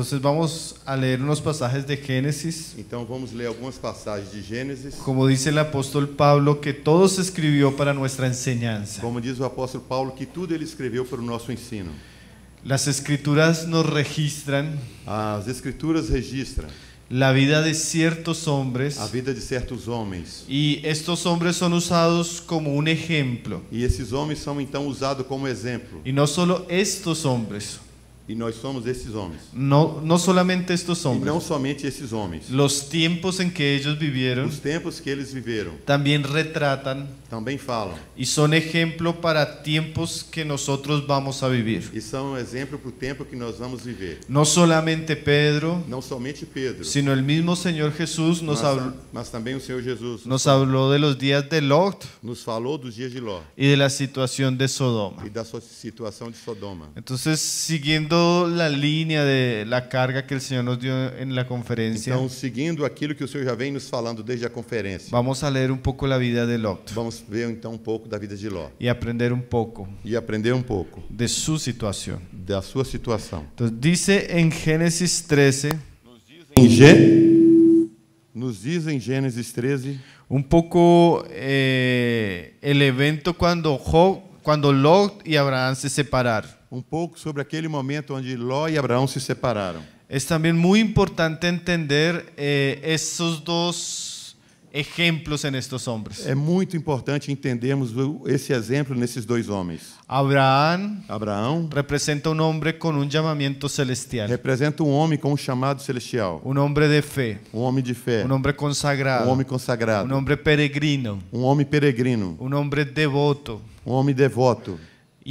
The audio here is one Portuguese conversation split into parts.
Entonces vamos a leer unos pasajes de Génesis. Então vamos ler algumas passagens de Gênesis. Como diz o apóstolo Paulo que todo se escribió para nossa enseñanza. Como diz o apóstolo Paulo que tudo ele escreveu para o nosso ensino. Las escrituras nos registran. As escrituras registram. La vida de ciertos hombres. A vida de certos homens. Y estos hombres son usados como un ejemplo. E esses homens são então usados como exemplo. E não só estes homens. E nós somos esses homens. não não somente estes homens. E não somente esses homens. Os tempos em que eles viveram. Os tempos que eles viveram. Também retratam. Também falam. E são exemplo para tempos que nós vamos a viver. E são exemplo para o tempo que nós vamos viver. Não somente Pedro. Não somente Pedro. Sino o mesmo Senhor Jesus nos mas, mas também o Senhor Jesus. Nos falou de los dias de Lot. Nos falou dos dias de Ló. E da situação de Sodoma. E da situação de Sodoma. Então, seguindo siguiendo a linha de la carga que o Senhor nos deu em la conferência. Então, seguindo aquilo que o Senhor já vem nos falando desde a conferência. Vamos a ler um pouco a vida de Ló. Vamos ver então um pouco da vida de Ló. E aprender um pouco. E aprender um pouco de sua situação. Da sua situação. Então, diz em Gênesis 13. Nos dizem em nos diz em Gênesis 13 um pouco eh, evento quando quando Lot e Abraão se separaram um pouco sobre aquele momento onde Ló e Abraão se separaram. É também muito importante entender eh, esses dois exemplos nestes homens. É muito importante entendermos esse exemplo nesses dois homens. Abraão, Abraão representa um homem com um chamamento celestial. Representa um homem com um chamado celestial. Um homem de fé. Um homem de fé. Um homem consagrado. Um homem consagrado. Um homem peregrino. Um homem peregrino. Um homem devoto. Um homem devoto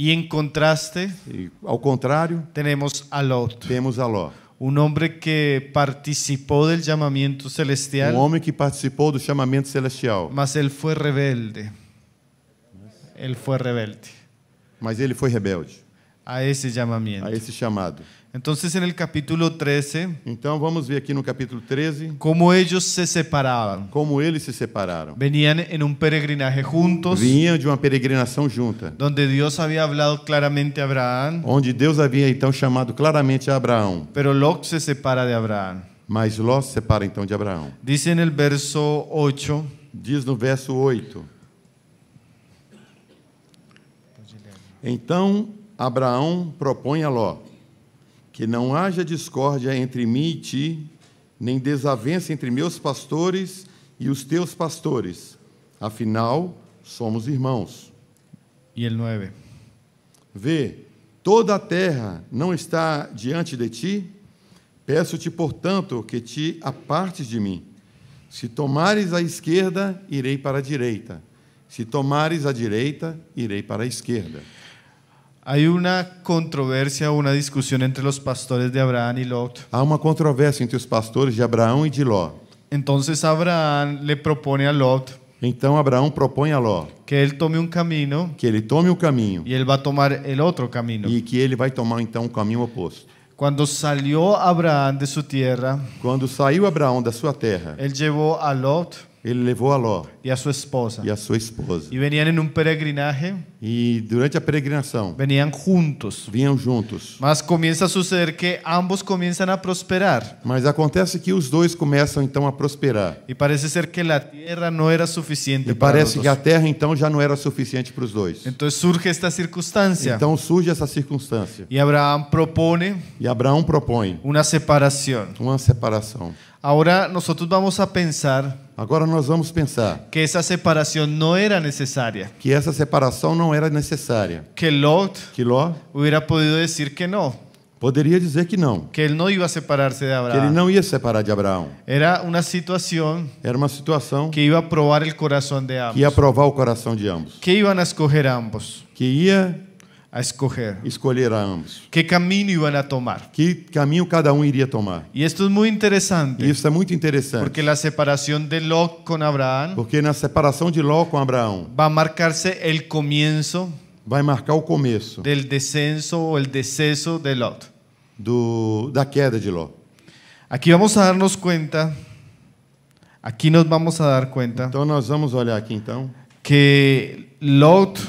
e em contraste, e, ao contrário, temos a Lot. Temos a Lot. Um homem que participou do chamamento celestial. Um homem que participou do chamamento celestial. Mas ele foi rebelde. Ele foi rebelde. Mas ele foi rebelde a esse chamamento. A esse chamado. Então, no capítulo 13. Então, vamos ver aqui no capítulo 13. Como eles se separavam? Como eles se separaram. Vinham em um peregrinaje juntos. Vinham de uma peregrinação junta. Onde Deus havia falado claramente a Abraão. Onde Deus havia então chamado claramente a Abraão. Pero Lot se separa de Abraão. Mas Ló se separa então de Abraão. Diz no verso 8. Diz no verso 8. Então Abraão propõe a Ló que não haja discórdia entre mim e ti, nem desavença entre meus pastores e os teus pastores. Afinal, somos irmãos. E ele 9. Vê, toda a terra não está diante de ti? Peço-te, portanto, que te apartes de mim. Se tomares a esquerda, irei para a direita. Se tomares a direita, irei para a esquerda. Hay una controversia, una discusión entre los pastores de Abraham y Lot. Há uma controvérsia entre os pastores de Abraão e de Ló. Entonces Abraham le propone a Lot Então Abraão propõe a Ló que él tome un camino que ele tome o caminho y él va a tomar el otro camino. e que ele vai tomar então o caminho oposto. Cuando salió Abraham de su tierra, Quando saiu Abraão da sua terra, él llevó a Lot ele levou a Ló e a sua esposa. E a sua esposa. E veniam em um peregrinagem. E durante a peregrinação. Veniam juntos. Vinham juntos. Mas começa a suceder que ambos começam a prosperar. Mas acontece que os dois começam então a prosperar. E parece ser que a terra não era suficiente e para parece que a terra então já não era suficiente para os dois. Então surge esta circunstância. Então surge essa circunstância. E Abraão propõe. E Abraão propõe. Uma separação. Uma separação. Agora, nós vamos a pensar Agora nós vamos pensar que essa separação não era necessária. Que essa separação não era necessária. Que Lot, que Lot hubiera podido dizer que não. Poderia dizer que não. Que ele não ia separar-se de Abraão. Que ele não ia separar de Abraão. Era uma situação. Era uma situação que ia provar o coração de ambos. Que ia provar o coração de ambos. Que iam escolher ambos. Que ia a escolher. Escolher ambos. Que caminho iam a tomar? Que caminho cada um iria tomar? E isso é muito interessante. isso é muito interessante. Porque a separação de Ló com Abraão. Porque na separação de Ló com Abraão. Vai marcar-se o começo. Vai marcar o começo. Del descenso ou el deceso de Ló. Do da queda de Ló. Aqui vamos a darnos cuenta. Aqui nós vamos a dar conta. Então nós vamos olhar aqui então. Que Lot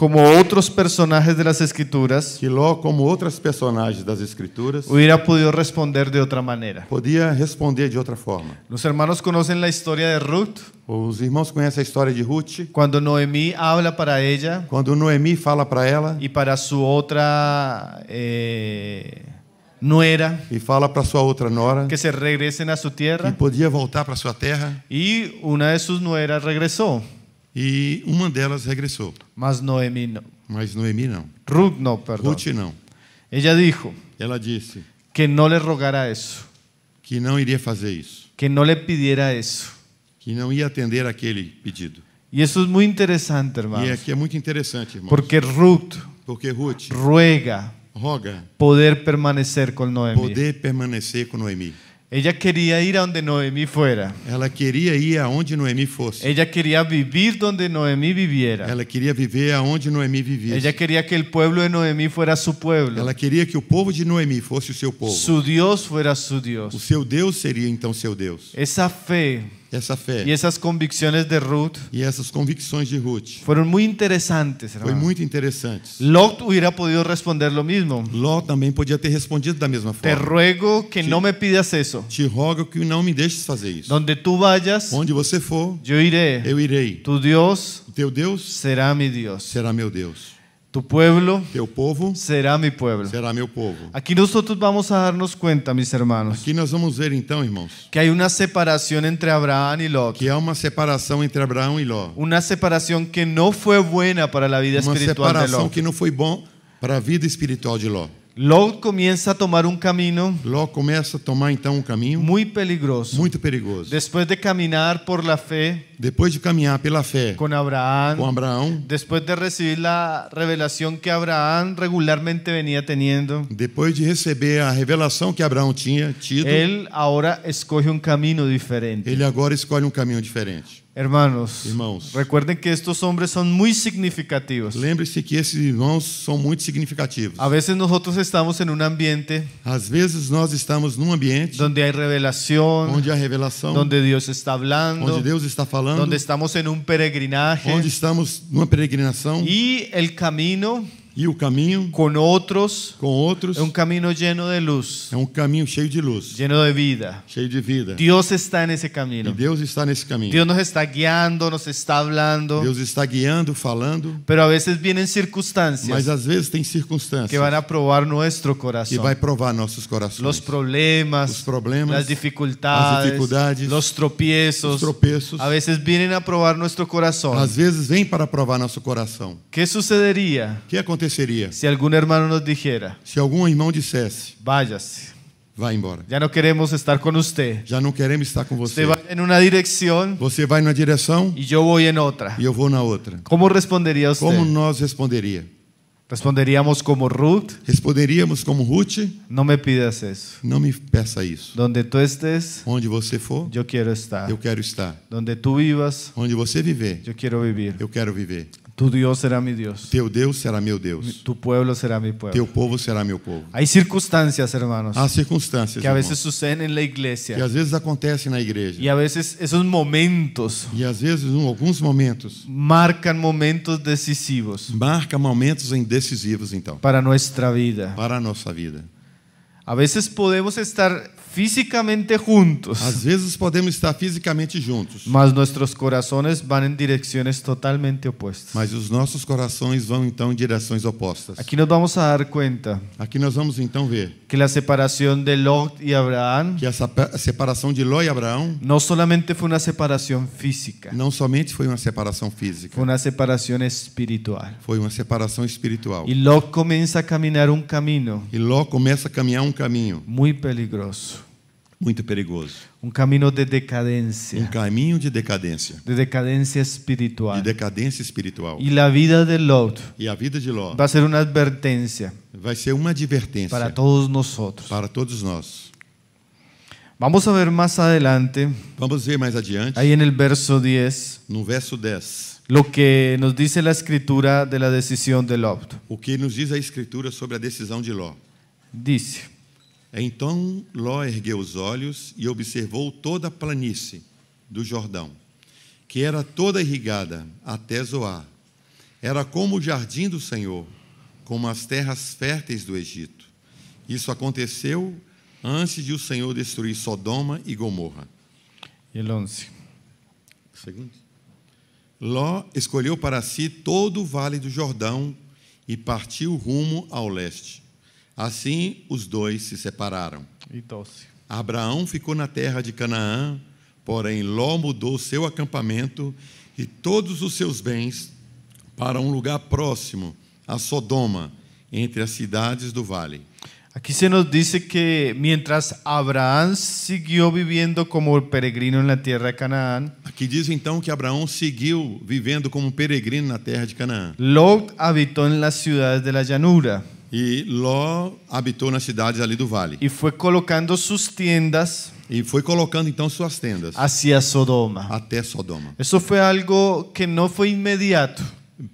como outros personagens das escrituras, que Ló, como outros personagens das escrituras, hubiera podido responder de outra maneira. Podia responder de outra forma. Os irmãos conhecem a história de Ruth. Os irmãos conhecem a história de Ruth. Quando Noemi habla para ela. Quando Noemi fala para ela. E para sua outra eh, nuera. E fala para sua outra nora. Que se regressem a sua terra. Que podia voltar para sua terra. E uma de suas nueras regressou. E uma delas regressou. Mas Noemi não. Mas Noemi não. Ruth não, perdão. Ruth não. Ella disse. Ela disse. Que não lhe rogará isso. Que não iria fazer isso. Que não lhe pedirá isso. Que não ia atender aquele pedido. E isso é muito interessante, irmãos. E aqui é muito interessante, irmãos. Porque Ruth. Porque Ruth. Ruega. Roga. Poder permanecer com Noemi. Poder permanecer com Noemi. Ella quería ir a donde Noemí fuera. Ela queria ir aonde Noemi fosse. Ella quería vivir donde Noemí viviera. Ela queria viver aonde Noemi vivia. Ella quería que el pueblo de Noemí fuera su pueblo. Ela queria que o povo de Noemi fosse o seu povo. Su Dios fuera su Dios. O seu Deus seria então seu Deus. Essa fé essa fé. E essas convicções de Ruth. E essas convicções de Ruth. Foram muito interessantes, irmão. Foi muito interessantes. Lot iria podido responder o mesmo. Lot também podia ter respondido da mesma forma. Te ruego que te, não me pidas isso. Te rogo que não me deixes fazer isso. Onde tu vayas, onde você for, eu irei. Eu irei. Tu Deus, teu Deus será meu Deus. Será meu Deus. Tu pueblo Teu povo será meu povo. Será meu povo. Aqui nós todos vamos a darnos conta, meus irmãos. Aqui nós vamos ver então, irmãos. Que há uma separação entre Abraão e Ló. Que há uma separação entre Abraão e Ló. Uma separação que não foi boa para a vida espiritual de Ló. Uma separação que não foi bom para a vida espiritual de Ló. Lot começa a tomar um caminho. Lot começa a tomar então um caminho muito perigoso. Muito perigoso. Depois de caminhar por la fé. Depois de caminhar pela fé. Com Abraão. Com Abraão. Depois de receber a revelação que Abraão regularmente venia tendo. Depois de receber a revelação que Abraão tinha tido. Ele agora escolhe um caminho diferente. Ele agora escolhe um caminho diferente. Hermanos, irmãos, recuerden que estes homens são muito significativos. Lembre-se que esses irmãos são muito significativos. A vezes nosotros estamos em um ambiente, às vezes nós estamos num ambiente, onde há revelação, onde há revelação, onde Deus está falando, onde Deus está falando, onde estamos em um peregrinaje, onde estamos numa peregrinação, e o caminho e o caminho com outros, com outros é um caminho cheio de luz. É um caminho cheio de luz. cheio de vida. Cheio de vida. Deus está nesse caminho. E Deus está nesse caminho. Deus nos está guiando, nos está falando. Deus está guiando, falando. Pero a vezes vienen circunstâncias. Mas às vezes tem circunstâncias que vão provar nosso coração. Que vai provar nossos corações. Os problemas, os problemas, as dificuldades, as dificuldades, os tropeços. Os tropeços. A vezes vêm a provar nosso coração. Às vezes vem para provar nosso coração. Que sucederia? Que aconteceria? aconteceria? Se algum irmão nos dijera, se algum irmão dissesse, váyase. vai embora. Já não queremos estar com você. Já não queremos estar com você. Você vai em uma direção. Você vai na direção. E eu vou em outra. E eu vou na outra. Como responderia você? Como nós responderia? Responderíamos como Ruth. Responderíamos como Ruth. Não me pidas isso. Não me peça isso. Onde tu estes? Onde você for. Eu quero estar. Eu quero estar. Onde tu vivas. Onde você viver. Eu quero viver. Eu quero viver. Tu Deus será meu Deus. Teu Deus será meu Deus. Tu povo será meu povo. Teu povo será meu povo. Há circunstâncias, irmãos. Há circunstâncias. Que às vezes sucedem na igreja. Que às vezes acontecem na igreja. E às vezes esses momentos. E às vezes um, alguns momentos. Marcam momentos decisivos. Marca momentos indecisivos então. Para nossa vida. Para a nossa vida. Às vezes podemos estar Fisicamente juntos. Às vezes podemos estar fisicamente juntos. Mas nossos corações vão em direções totalmente opostas. Mas os nossos corações vão então em direções opostas. Aqui nós vamos a dar conta. Aqui nós vamos então ver que a separação de Ló e Abraão, que a separação de Ló e Abraão, não somente foi uma separação física. Não somente foi uma separação física. Foi uma separação espiritual. Foi uma separação espiritual. E Ló começa a caminhar um caminho. E Ló começa a caminhar um caminho muito perigoso muito perigoso. Um caminho de decadência. Um caminho de decadência. De decadência espiritual. De decadência espiritual. E a vida de Ló. E a vida de Ló. Vai ser uma advertência. Vai ser uma advertência. Para todos nós Para todos nós. Vamos a ver mais adelante. Vamos ver mais adiante. Aí no verso 10. No verso 10. o que nos diz a escritura de decisão de Ló. O que nos diz a escritura sobre a decisão de Ló. Disse. Então Ló ergueu os olhos e observou toda a planície do Jordão, que era toda irrigada até Zoar. Era como o jardim do Senhor, como as terras férteis do Egito. Isso aconteceu antes de o Senhor destruir Sodoma e Gomorra. E 11. Segundo. Ló escolheu para si todo o vale do Jordão e partiu rumo ao leste Assim os dois se separaram. Abraão ficou na terra de Canaã, porém Ló mudou seu acampamento e todos os seus bens para um lugar próximo, a Sodoma, entre as cidades do vale. Aqui se nos diz que mientras Abraão seguiu vivendo como peregrino na terra de Canaã, Aqui diz então que Abraão seguiu vivendo como peregrino na terra de Canaã. Ló habitou nas cidades da llanura. E Ló habitou nas cidades ali do vale. E foi colocando suas tendas. E foi colocando então suas tendas. Hacia Sodoma. Até Sodoma. Isso foi algo que não foi imediato.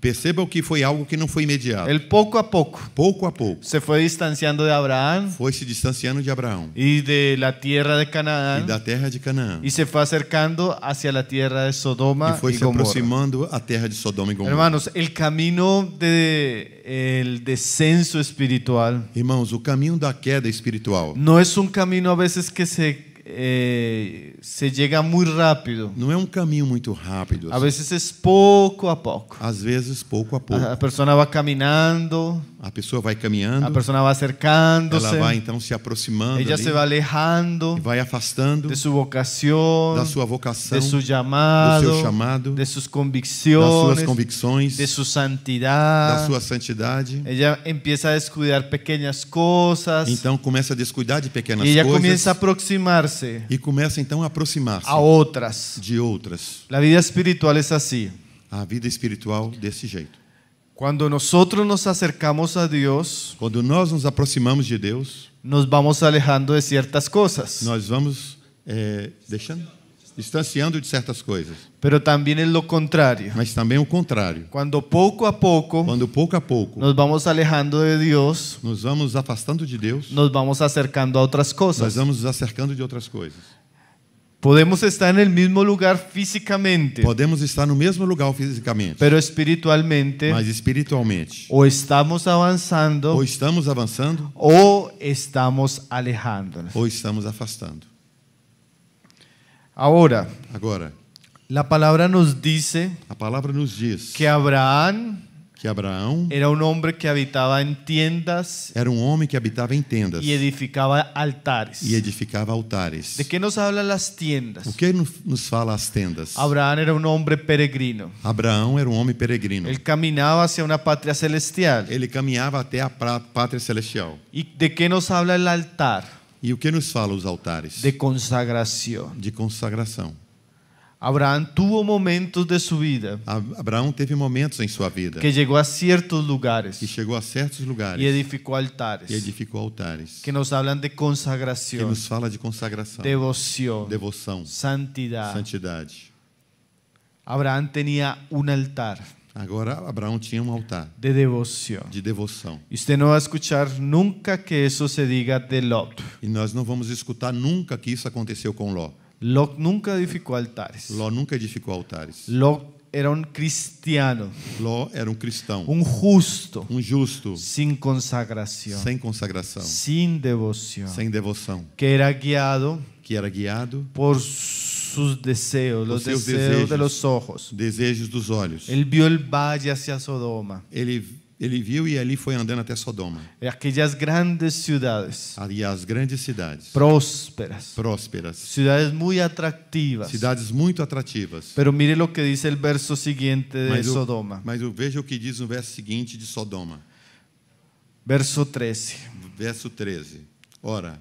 Percebam que foi algo que não foi imediato. Ele pouco a pouco. Pouco a pouco. Se foi distanciando de Abraão. Foi se distanciando de Abraão. E de la tierra de Canaã. E da terra de Canaã. E se foi acercando hacia la tierra de Sodoma e foi se Gomorra. aproximando a terra de Sodoma e Gomorra. Hermanos, o caminho de el descenso espiritual. Irmãos, o caminho da queda espiritual. Não é um caminho a vezes que se eh, se chega muito rápido. Não é um caminho muito rápido. Assim. Às vezes é pouco a pouco. Às vezes pouco a pouco. A pessoa vai caminhando. A pessoa vai caminhando. A pessoa vai acercando-se. Ela vai então se aproximando. Ela se vai alejando. vai afastando. De sua vocação. Da sua vocação. De seu chamado. Do seu chamado. De suas convicções. Das suas convicções. De sua santidade. Da sua santidade. Ela começa a descuidar pequenas coisas. Então começa a descuidar de pequenas coisas. E ela começa a aproximar-se. E começa então a aproximar-se. A outras. De outras. A vida espiritual é assim. A vida espiritual desse jeito. Quando nosotros nos acercamos a Deus, quando nós nos aproximamos de Deus, nos vamos alejando de certas coisas. nós vamos é, deixando, distanciando de certas coisas. Pero también es lo contrario. Mas também é o contrário. Quando pouco a pouco, Quando pouco a pouco nos vamos alejando de Deus, nos vamos afastando de Deus, nos vamos acercando a outras coisas, nós vamos acercando de outras coisas. Podemos estar en el mismo lugar físicamente, Podemos estar no mesmo lugar fisicamente, pero espiritualmente mas espiritualmente o estamos avanzando ou estamos avançando ou estamos alejándonos. ou estamos afastando. Ahora, Agora, a palavra nos diz a palavra nos diz que Abraão que Abraão era um homem que habitava em tendas. Era um homem que habitava em tendas. E edificava altares. E edificava altares. De que nos fala as tendas? O que nos fala as tendas? Abraão era um homem peregrino. Abraão era um homem peregrino. Ele caminhava hacia uma pátria celestial. Ele caminhava até a pátria celestial. E de que nos fala o altar? E o que nos fala os altares? De consagração. De consagração. Abraão tuvo momentos de sua vida. Abraão teve momentos em sua vida. Que chegou a certos lugares. Que chegou a certos lugares. E edificou altares. E edificou altares. Que nos falam de consagração. Que nos fala de consagração. Devoção. Devoção. Santidade. Santidade. Abraão tinha um altar. Agora Abraão tinha um altar de devoção. De devoção. E você não vai escutar nunca que isso se diga de Ló. E nós não vamos escutar nunca que isso aconteceu com Ló. Lot nunca edificou altares. Ló nunca edificou altares. Ló era um cristiano. Ló era um cristão. Um justo. Um justo. Sem consagração. Sem consagração. Sem devoção. Sem devoção. Que era guiado. Que era guiado. Por sus desejos, os seus desejos, desejos de los ojos. Desejos dos olhos. Ele viu el valle hacia Sodoma. Ele ele viu e ali foi andando até Sodoma. E é aquelas grandes cidades. Ali as grandes cidades. Prósperas. Prósperas. Cidades muito atrativas. Cidades muito atrativas. Pero mire lo que verso de mas o, Sodoma. Mas veja o que diz no verso seguinte de Sodoma. Verso 13. Verso 13. Ora,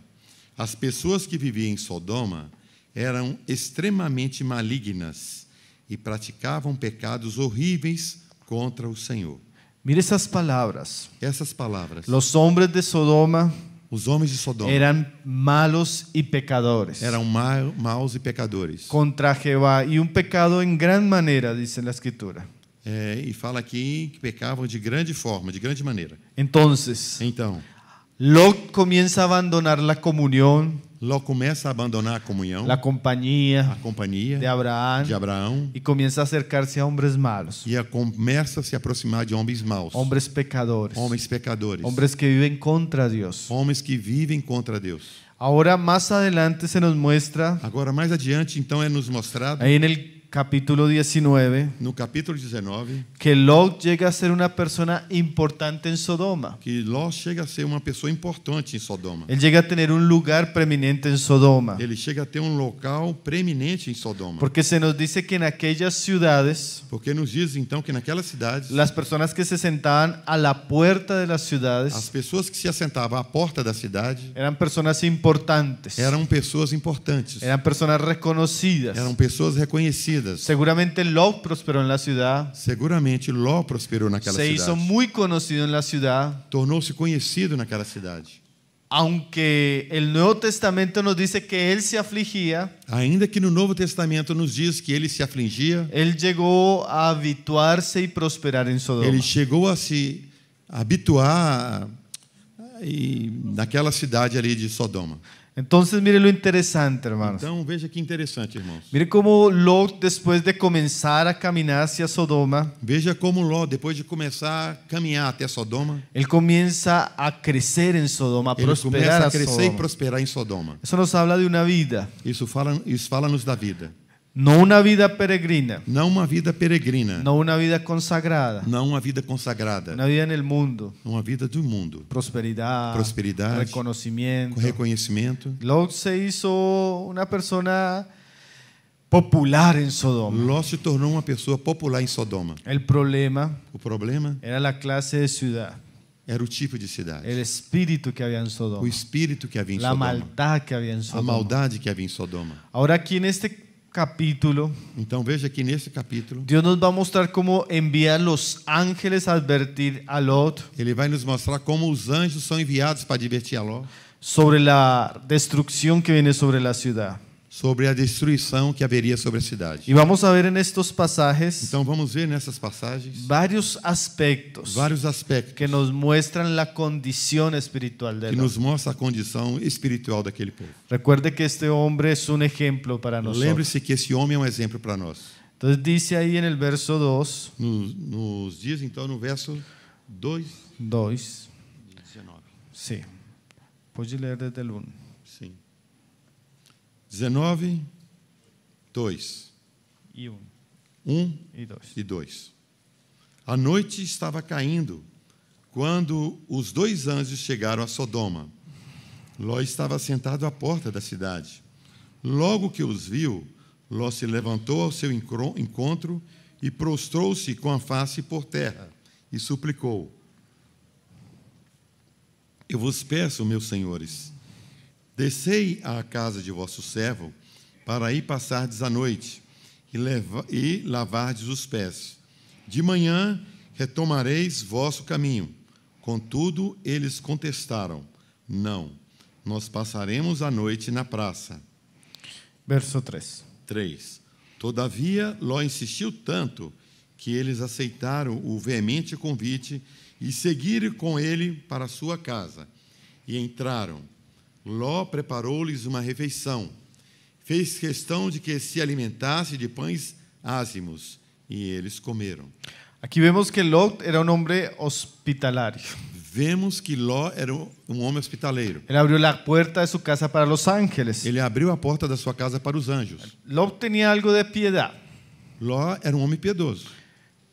as pessoas que viviam em Sodoma eram extremamente malignas e praticavam pecados horríveis contra o Senhor. Mire essas palavras. Essas palavras. Os homens de Sodoma os homens de Sodoma eram malos e pecadores. Eram ma maus e pecadores. Contra Jeová e um pecado em grande maneira, diz a escritura. É, e fala aqui que pecavam de grande forma, de grande maneira. Entonces, então, Ló começa a abandonar a comunhão Lo começa a abandonar a comunhão, la compañía, a companhia de Abraão, de Abraão e começa a acercar-se a homens malos. E a começa a se aproximar de homens maus. Homens pecadores. Homens pecadores. Homens que vivem contra Deus. Homens que vivem contra Deus. Agora mais adiante se nos mostra. Agora mais adiante então é nos mostrado. Aí no capítulo 19, no capítulo 19, que Lot chega a ser uma pessoa importante em Sodoma. Que Lot chega a ser uma pessoa importante em Sodoma. Ele chega a ter um lugar preeminente em Sodoma. Ele chega a ter um local preeminente em Sodoma. Porque se nos diz que naquelas cidades, porque nos diz então que naquelas cidades, as pessoas que se sentavam à la porta das cidades, as pessoas que se assentavam à porta da cidade, eram pessoas importantes. Eram pessoas importantes. Eram pessoas reconhecidas. Eram pessoas reconhecidas vidas. Seguramente Ló prosperou na cidade. Seguramente Ló prosperou naquela se cidade. Se hizo muito conhecido na cidade. Tornou-se conhecido naquela cidade. Aunque o Novo Testamento nos diz que ele se afligia, ainda que no Novo Testamento nos diz que ele se afligia, ele chegou a habituar-se e prosperar em Sodoma. Ele chegou a se habituar ah, e naquela cidade ali de Sodoma. Entonces, mire lo interesante, hermanos. Então veja que interessante, irmãos. Mire como Ló, depois de começar a caminhar hacia Sodoma, Veja como Ló, depois de começar a caminhar até Sodoma, a Sodoma, a ele começa a a crescer e Sodoma. prosperar em Sodoma. Isso nos habla de uma vida Isso fala, isso fala-nos da vida não uma vida peregrina. Não uma vida peregrina. Não uma vida consagrada. Não uma vida consagrada. Uma vida no mundo. Uma vida do mundo. Prosperidade. Prosperidade. Reconhecimento. Reconhecimento. Logo se hizo uma pessoa popular em Sodoma. Ló se tornou uma pessoa popular em Sodoma. o problema o problema era a classe de cidade. Era o tipo de cidade. o espírito que havia em Sodoma. O espírito que havia em Sodoma. A maldade que havia em Sodoma. A maldade que havia em Sodoma. Agora aqui neste capítulo, então veja que nesse capítulo, Deus nos vai mostrar como enviar os anjos a advertir a Lot. Ele vai nos mostrar como os anjos são enviados para advertir a Lot sobre a destruição que vem sobre a cidade sobre a destruição que haveria sobre a cidade. E vamos ver nestes passagens. Então vamos ver nessas passagens vários aspectos. Vários aspectos que nos mostram a condição espiritual dele. Que nos mostra a condição espiritual daquele povo. Recuerde que este homem é um exemplo para nós. Lembre-se que este homem é um exemplo para nós. Então diz aí no verso 2. Nos, nos diz então no verso 2. 2. 19. Sim. Pode ler desde o 1. 19, 2. E 1. 1 e 2. E 2. A noite estava caindo quando os dois anjos chegaram a Sodoma. Ló estava sentado à porta da cidade. Logo que os viu, Ló se levantou ao seu encontro e prostrou-se com a face por terra e suplicou: Eu vos peço, meus senhores, Descei à casa de vosso servo, para aí passardes a noite e, leva, e lavardes os pés. De manhã retomareis vosso caminho. Contudo, eles contestaram: Não, nós passaremos a noite na praça. Verso 3. 3. Todavia, Ló insistiu tanto que eles aceitaram o veemente convite e seguiram com ele para sua casa. E entraram Ló preparou-lhes uma refeição. Fez questão de que se alimentasse de pães ázimos, e eles comeram. Aqui vemos que Ló era um homem hospitalar. Vemos que Ló era um homem hospitaleiro. Ele abriu a porta de sua casa para os anjos. Ele abriu a porta da sua casa para os anjos. Ló tinha algo de piedade. Ló era um homem piedoso.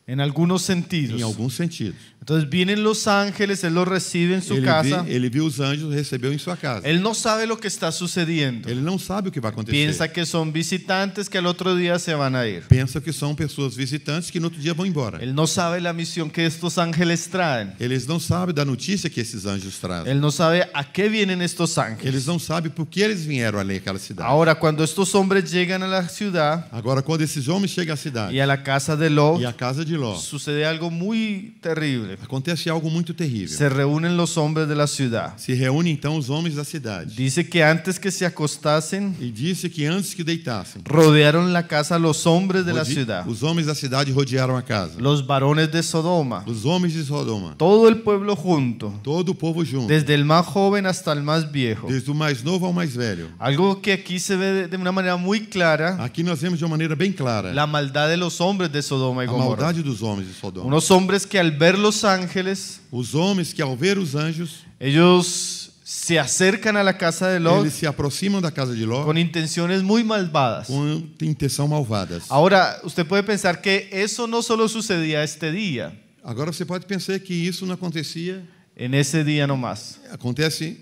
Em alguns sentidos. Em alguns sentidos. Então vienen los ángeles, él os recibe em sua ele casa. ele viu os anjos, recebeu em sua casa. ele não sabe o que está sucedendo. Ele não sabe o que vai acontecer. Pensa que são visitantes que al outro dia se vão a ir. Pensa que são pessoas visitantes que no outro dia vão embora. ele não sabe a missão que estes ángeles trazem Eles não sabem da notícia que esses anjos trazem. ele não sabe a que vienen estes ángeles. Eles não sabem por que eles vieram ali àquela cidade. Agora quando estes homens chegam à cidade. Agora quando esses homens chegam à cidade. E à casa de Ló. E à casa de Ló. Sucede algo muito terrível acontece algo muito terrível. Se reúnem os homens da cidade. Se reúne então os homens da cidade. Dice que antes que se acostassem. E disse que antes que deitassem. Rodearam a casa os homens da cidade. Os homens da cidade rodearam a casa. Os barões de Sodoma. Os homens de Sodoma. Todo o povo junto. Todo o povo junto. Desde o mais jovem até o mais velho. Desde o mais novo ao mais velho. Algo que aqui se vê de uma maneira muito clara. Aqui nós vemos de uma maneira bem clara. A maldade dos homens de Sodoma e Gomorra. A maldade dos homens de Sodoma. uns homens que ao verlos ángeles, los hombres que al ver los anjos, ellos se acercan a la casa de Lot, eles se a la casa de Ló con intenciones muy malvadas. malvadas. Ahora, usted puede pensar que eso no solo sucedía este día, Ahora usted puede pensar que eso no acontecía en ese día nomás. acontece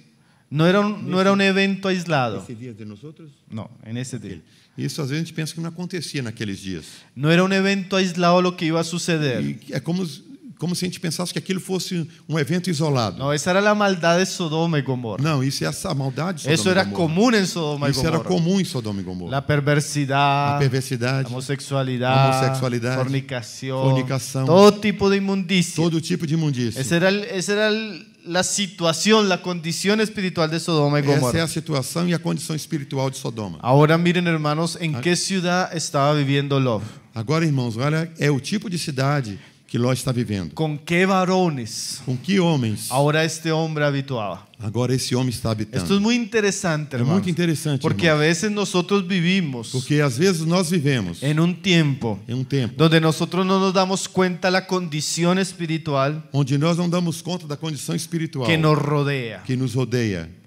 No era no era un evento aislado. de No, en ese día. E isso a gente pensa que no acontecía en aquellos días. No era un evento aislado lo que iba a suceder. E como como se a gente pensasse que aquilo fosse um evento isolado. Não, essa era a maldade de Sodoma e Gomorra. Não, isso é a maldade de Sodoma Isso era comum em Sodoma e Gomorra. Isso era comum em Sodoma e Gomorra. A perversidade, a perversidade, a homossexualidade, a homossexualidade fornicação, fornicação, todo tipo de imundícia. Todo tipo de imundícia. Essa era, essa era a situação, a condição espiritual de Sodoma e Gomorra. Essa é a situação e a condição espiritual de Sodoma. Agora, miren, irmãos, em ah. que cidade estava vivendo Ló? Agora, irmãos, olha, é o tipo de cidade que Ló está vivendo. Com que varões? Com que homens? Agora este homem habituava. Agora esse homem está habitando. Isso é muito interessante, irmãos. É muito interessante. Porque irmãos. a vezes nós outros vivimos. Porque às vezes nós vivemos. Em um tempo. Em um tempo. Onde nós outros não nos damos conta da condição espiritual. Onde nós não damos conta da condição espiritual. Que nos rodeia. Que nos rodeia.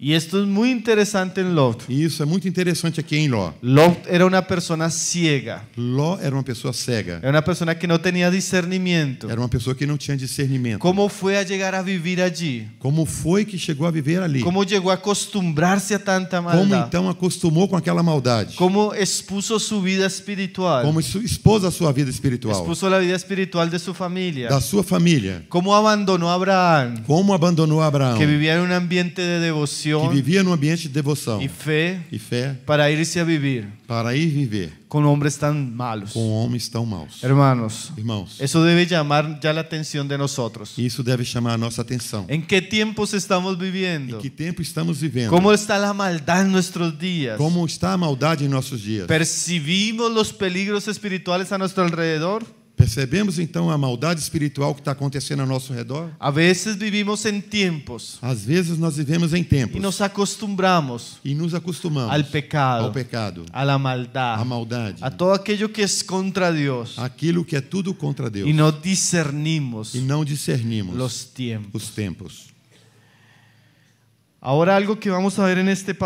E isto é muito interessante em Lot. Isso é muito interessante aqui em Lot. Lot era uma pessoa cega. Lot era uma pessoa cega. Era uma pessoa que não tinha discernimento. Era uma pessoa que não tinha discernimento. Como foi a chegar a viver ali? Como foi que chegou a viver ali? Como chegou a acostumar se a tanta maldade? Como então acostumou com aquela maldade? Como expulsou sua vida espiritual? Como expôs a sua vida espiritual? Expulsou a vida espiritual de sua família. Da sua família. Como abandonou Abraão? Como abandonou Abraão? Que vivia em um ambiente de devoção devoción que vivia num ambiente de devoção e fé, e fé para ir-se a viver para ir viver com homens tão malos com homens tão maus irmãos irmãos isso deve chamar já a atenção de nós outros isso deve chamar a nossa atenção em que tempos estamos vivendo em que tempo estamos vivendo como está a maldade em nossos dias como está a maldade em nossos dias percebemos os perigos espirituais a nosso redor Percebemos então a maldade espiritual que está acontecendo ao nosso redor? Às vezes vivimos em tempos. Às vezes nós vivemos em tempos. E nos acostumamos. E nos acostumamos. Ao pecado. Ao pecado. À maldade. À maldade. A todo aquilo que é contra Deus. Aquilo que é tudo contra Deus. E não discernimos. E não discernimos. Os tempos. Os tempos. Agora algo que vamos a ver en este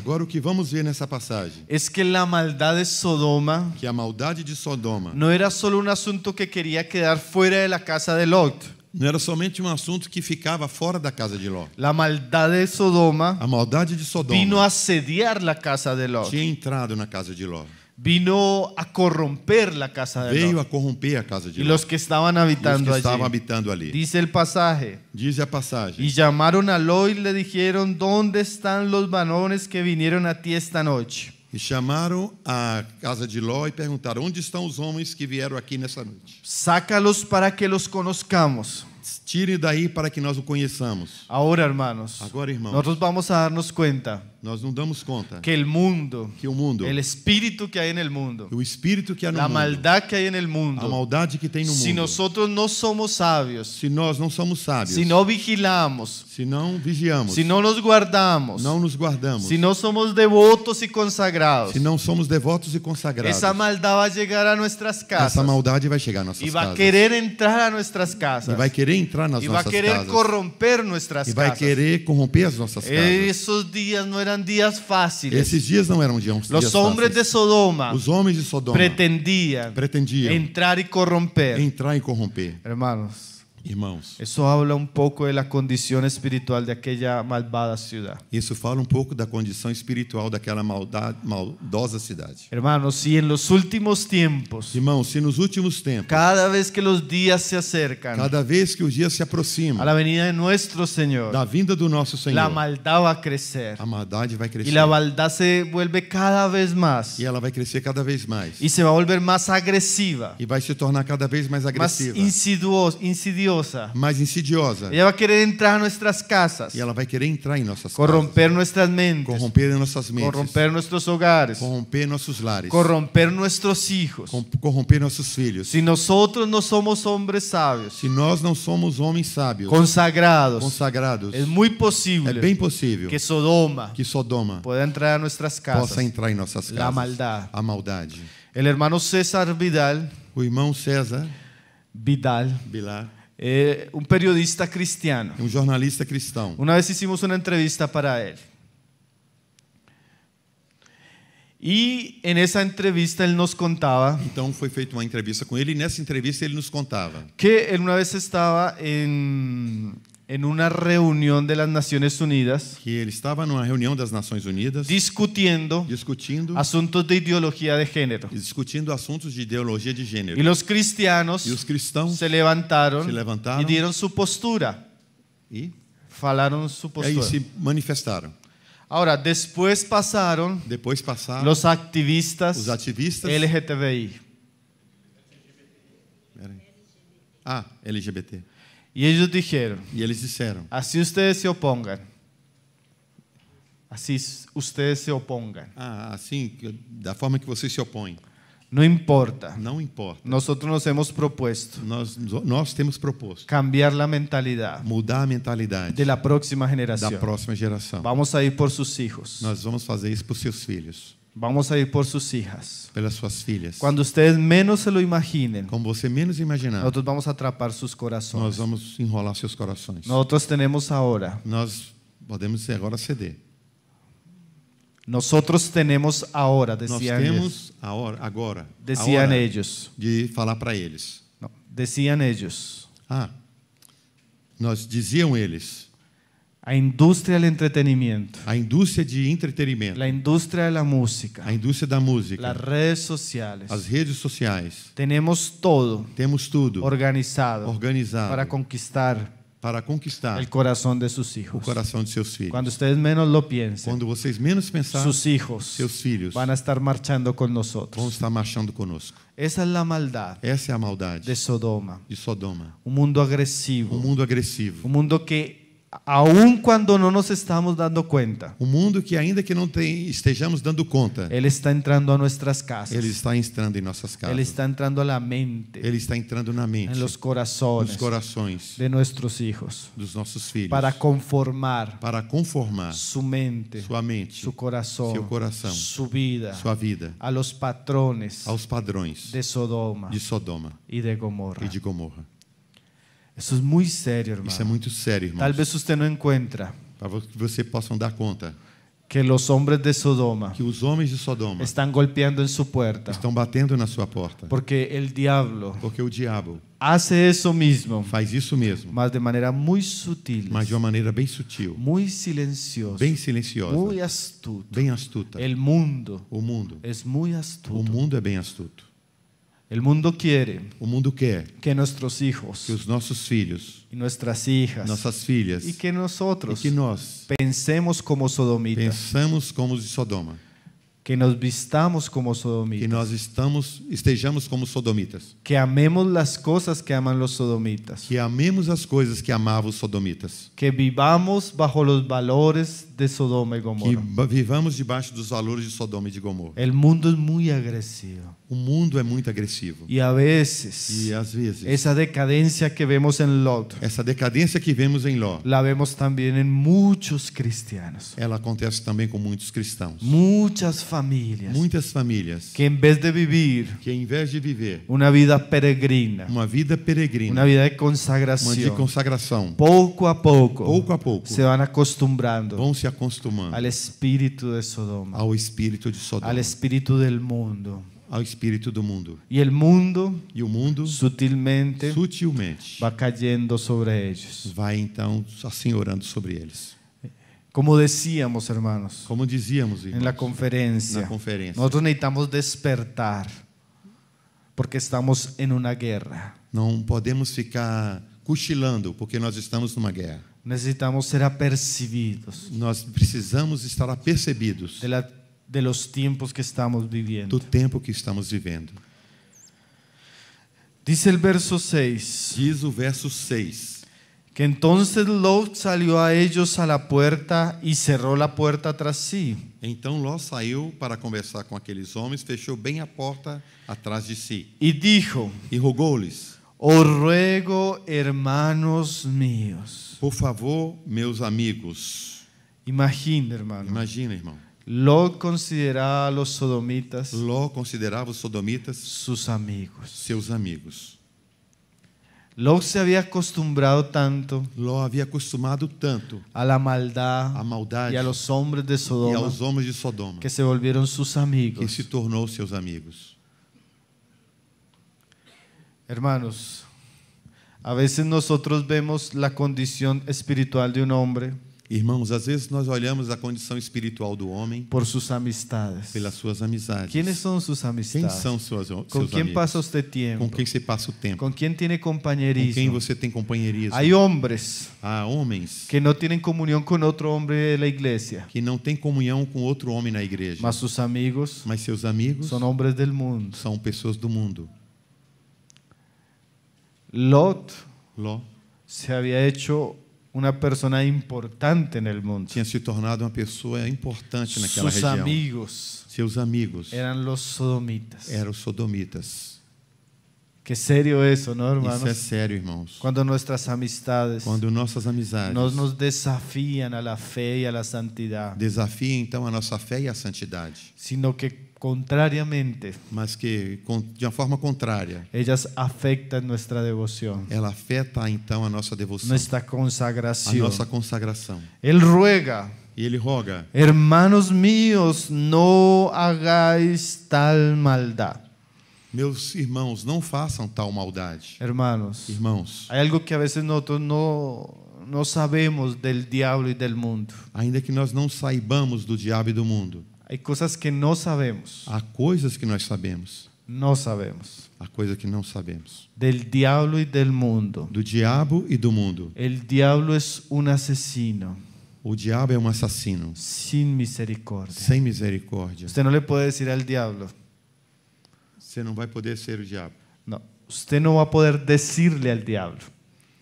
Agora o que vamos ver nessa passagem É que a maldade de Sodoma que a maldade de Sodoma Não era só um assunto que queria quedar fora da casa de Lot. Não era somente um assunto que ficava fora da casa de Ló. A maldade de Sodoma a maldade de Sodoma vino a sediar la casa de Lot. Tinha entrado na casa de Ló. vino a corromper la casa de Veio a casa de Y los que estaban habitando allí. habitando Dice el pasaje. Y llamaron a Ló y le dijeron, ¿dónde están los varones que vinieron a ti esta noche? Y llamaron a casa de Ló y preguntaron, ¿Dónde están los hombres que vinieron aquí esta noche? Sácalos para que los conozcamos. Tire daí para que nós o conheçamos. Agora, irmãos. Agora, irmãos, Nós vamos a darnos conta. nós não damos conta que o mundo, que o mundo, O espírito que há en el mundo, o espírito que há no mundo. A maldade que há en el mundo, a maldade que tem no si mundo. Se nós não somos sabios, se nós não somos sábios, Se não vigilamos, se não vigiamos, se não nos guardamos, não nos guardamos, se não somos devotos e consagrados, se não somos devotos e consagrados, essa maldade vai chegar a nossas casas, essa maldade vai chegar a nossas casas, e vai querer entrar a nossas casas, e vai querer entrar entrar nas e nossas casas. querer corromper nossas casas. E vai querer corromper as nossas casas. Esses dias não eram dias fáceis. Esses dias não eram dias, Os dias fáceis. De Sodoma Os homens de Sodoma pretendiam, pretendiam entrar e corromper. Entrar e corromper. Hermanos. Irmãos, isso fala um pouco da condição espiritual daquela malvada cidade. Isso fala um pouco da condição espiritual daquela maldade, maldosa cidade. Hermanos, se los últimos tempos, irmãos, se nos últimos tempos, cada vez que os dias se acercam, cada vez que os dias se aproximam, a venida de nosso Senhor, da vinda do nosso Senhor, a maldade vai crescer, a maldade vai crescer, e a maldade se vuelve cada vez mais, e ela vai crescer cada vez mais, e se vai volver mais agressiva, e vai se tornar cada vez mais agressiva, mais insidiosa, insidiosa engañosa. mais insidiosa. Ela vai querer entrar em nossas casas. E ela vai querer entrar em nossas corromper casas. Nossas mentes, corromper nossas mentes. Corromper nossos hogares. Corromper nossos lares. Corromper nossos filhos. Corromper nossos filhos. Se nós outros não somos homens sábios. Se nós não somos homens sábios. Consagrados. Consagrados. É muito possível. É bem possível. Que Sodoma. Que Sodoma. Possa entrar em nossas casas. Possa entrar em nossas casas. A maldade. A maldade. El hermano César Vidal. O irmão César Vidal. Vidal é eh, um periodista cristiano. Um jornalista cristão. Uma vez fizemos uma entrevista para ele. E nessa entrevista ele nos contava. Então foi feita uma entrevista com ele e nessa entrevista ele nos contava que ele uma vez estava em em uma reunião das Nações Unidas que ele estava numa reunião das Nações Unidas discutindo discutindo assuntos de ideologia de gênero discutindo assuntos de ideologia de gênero. e os cristianos e os cristãos se levantaram, se levantaram e deram sua postura. E falaram sua postura. E aí se manifestaram. Agora, depois passaram depois passaram os ativistas os ativistas LGTBI. Ah, LGBT. E eles disseram. E eles disseram. Assim vocês se opongam. Assim vocês se opongam. Ah, assim, da forma que vocês se opõem. Não importa. Não importa. outros nos hemos proposto. Nós nós temos proposto. Cambiar a mentalidade. Mudar a mentalidade. De la próxima geração. Da próxima geração. Vamos a ir por seus filhos. Nós vamos fazer isso por seus filhos. Vamos a ir por suas hijas. Pelas suas filhas. Quando vocês menos se lo imaginem. Como você menos imaginar. Nós vamos atrapar seus corações. Nós vamos enrolar seus corações. Nós temos agora. Nós podemos agora ceder. Nosotros tenemos ahora, decían Nós temos agora, agora. Decían ellos. De falar para eles. Não, decían ellos. Ah. Nós diziam eles. A indústria do entretenimento. A indústria de entretenimento. A indústria da música. A indústria da música. As redes sociais. As redes sociais. Temos tudo. Temos tudo. Organizado. Organizado. Para conquistar para conquistar o coração de seus filhos. O coração de seus filhos. Quando vocês menos lo pensem. Quando vocês menos pensarem. Seus filhos. Seus filhos. Vão estar marchando conosco. Vão estar marchando conosco. Essa é a maldade. Essa é a maldade. De Sodoma. De Sodoma. Um mundo agressivo. Um mundo agressivo. Um mundo que aun quando não nos estamos dando conta. O mundo que ainda que não tem, estejamos dando conta. Ele está entrando a nossas casas. Ele está entrando em nossas casas. Ele está entrando na mente. Ele está entrando na mente. Em los corazones. Nos corações. De nossos filhos. Dos nossos filhos. Para conformar. Para conformar. Sua mente. Sua mente. Seu coração. Seu coração. Sua vida. Sua vida. A los patrones. Aos padrões. De Sodoma. De Sodoma. E de Gomorra. E de Gomorra. Isso é muito sério, irmão. Isso é muito sério, irmão. Talvez você não encontre. Para que você possa dar conta. Que os homens de Sodoma. Que os homens de Sodoma. Estão golpeando em sua porta. Estão batendo na sua porta. Porque o diabo. Porque o diabo. Hace isso mesmo. Faz isso mesmo. Mas de maneira muito sutil. Mas de uma maneira bem sutil. Muito silencioso. Bem silenciosa. Muito astuto. Bem astuta. O mundo. O mundo. É muito astuto. O mundo é bem astuto. El mundo quiere o mundo quer que nossos hijos, que os nossos filhos, e nossas hijas, nossas filhas, e que nós e que nós pensemos como sodomitas, pensamos como os de Sodoma, que nos vistamos como sodomitas, que nós estamos estejamos como sodomitas, que amemos as coisas que amam os sodomitas, que amemos as coisas que amavam os sodomitas, que vivamos bajo os valores de Sodoma e Gomorra. Que vivamos debaixo dos valores de Sodoma e de Gomorra. O mundo é muito agressivo. O mundo é muito agressivo. E às vezes. E às vezes. Essa decadência que vemos em Lot. Essa decadência que vemos em Lot. La vemos também em muitos cristianos. Ela acontece também com muitos cristãos. Muitas famílias. Muitas famílias. Que em vez de viver. Que em vez de viver. Uma vida peregrina. Uma vida peregrina. Uma vida de consagração. Uma de consagração. Pouco a pouco. Pouco a pouco. Se vão acostumbrando. Vão se acostumando ao espírito de Sodoma, ao espírito de Sodoma, ao espírito do mundo. ao espírito do mundo. E o mundo, e o mundo sutilmente, sutilmente vai caindo sobre eles. Vai então assinorando sobre eles. Como decíamos, irmãos, Como dizíamos, irmãos. Na conferência. Na conferência. Nós necessitamos despertar, porque estamos em uma guerra. Não podemos ficar cochilando, porque nós estamos numa guerra. Necesitamos ser apercebidos. Nós precisamos estar apercebidos. De, la, de los tiempos que estamos vivendo. Do tempo que estamos vivendo. Diz o verso 6. Diz o verso 6. Que entonces Lot salió a ellos a la puerta y cerró la puerta tras sí. Então Ló saiu para conversar com aqueles homens, fechou bem a porta atrás de si. E dijo: E rogou-lhes: os ruego, hermanos míos. Por favor, meus amigos. Imagina, irmão. Imagina, irmão. Ló considerava os sodomitas. Ló considerava os sodomitas seus amigos. Seus amigos. Ló se havia acostumado tanto. Ló havia acostumado tanto. A la maldad. A maldade. E aos homens de Sodoma. E aos homens de Sodoma. Que se volvieron seus amigos. Que se tornou seus amigos. Hermanos, a veces nosotros vemos la condición espiritual de un hombre. Irmãos, às vezes nós olhamos a condição espiritual do homem por suas amistades. Pelas suas amizades. Quem são suas amistades? Quem são suas Com quem passa o tempo? Com quem você passa o tempo? Com quem tem companheirismo? Com quem você tem companheirismo? Há homens. Há homens que não têm comunhão com outro homem na igreja. Que não tem comunhão com outro homem na igreja. Mas seus amigos. Mas seus amigos. São homens do mundo. São pessoas do mundo. Lot, Ló se havia hecho uma pessoa importante no mundo. Tinha se tornado uma pessoa importante naquela Sus região. Amigos Seus amigos eram os sodomitas. Eram os sodomitas. Que sério isso, não, irmãos? Isso é sério, irmãos. Quando nossas amizades, quando nossas amizades, nós nos desafiam à fé e à santidade. Desafia então a nossa fé e a santidade. Sino que contrariamente, mas que de uma forma contrária, elas afetam nossa devoção. Ela afeta então a nossa devoção, nossa consagração, a nossa consagração. Ele ruega e ele roga: Hermanos míos, não hagáis tal maldade. Meus irmãos, não façam tal maldade. Hermanos, irmãos, há algo que a vezes nós não sabemos do diabo e do mundo. Ainda que nós não saibamos do diabo e do mundo. Há coisas que não sabemos. Há coisas que nós sabemos. Não sabemos. Há coisa que não sabemos. Del diabo e del mundo. Do diabo e do mundo. El diablo es un asesino. O diabo é um assassino. Sem misericórdia. Sem misericórdia. Você não lhe pode dizer ao diabo. Você não vai poder ser o diabo. Não. Você não vai poder dizer-lhe ao diabo.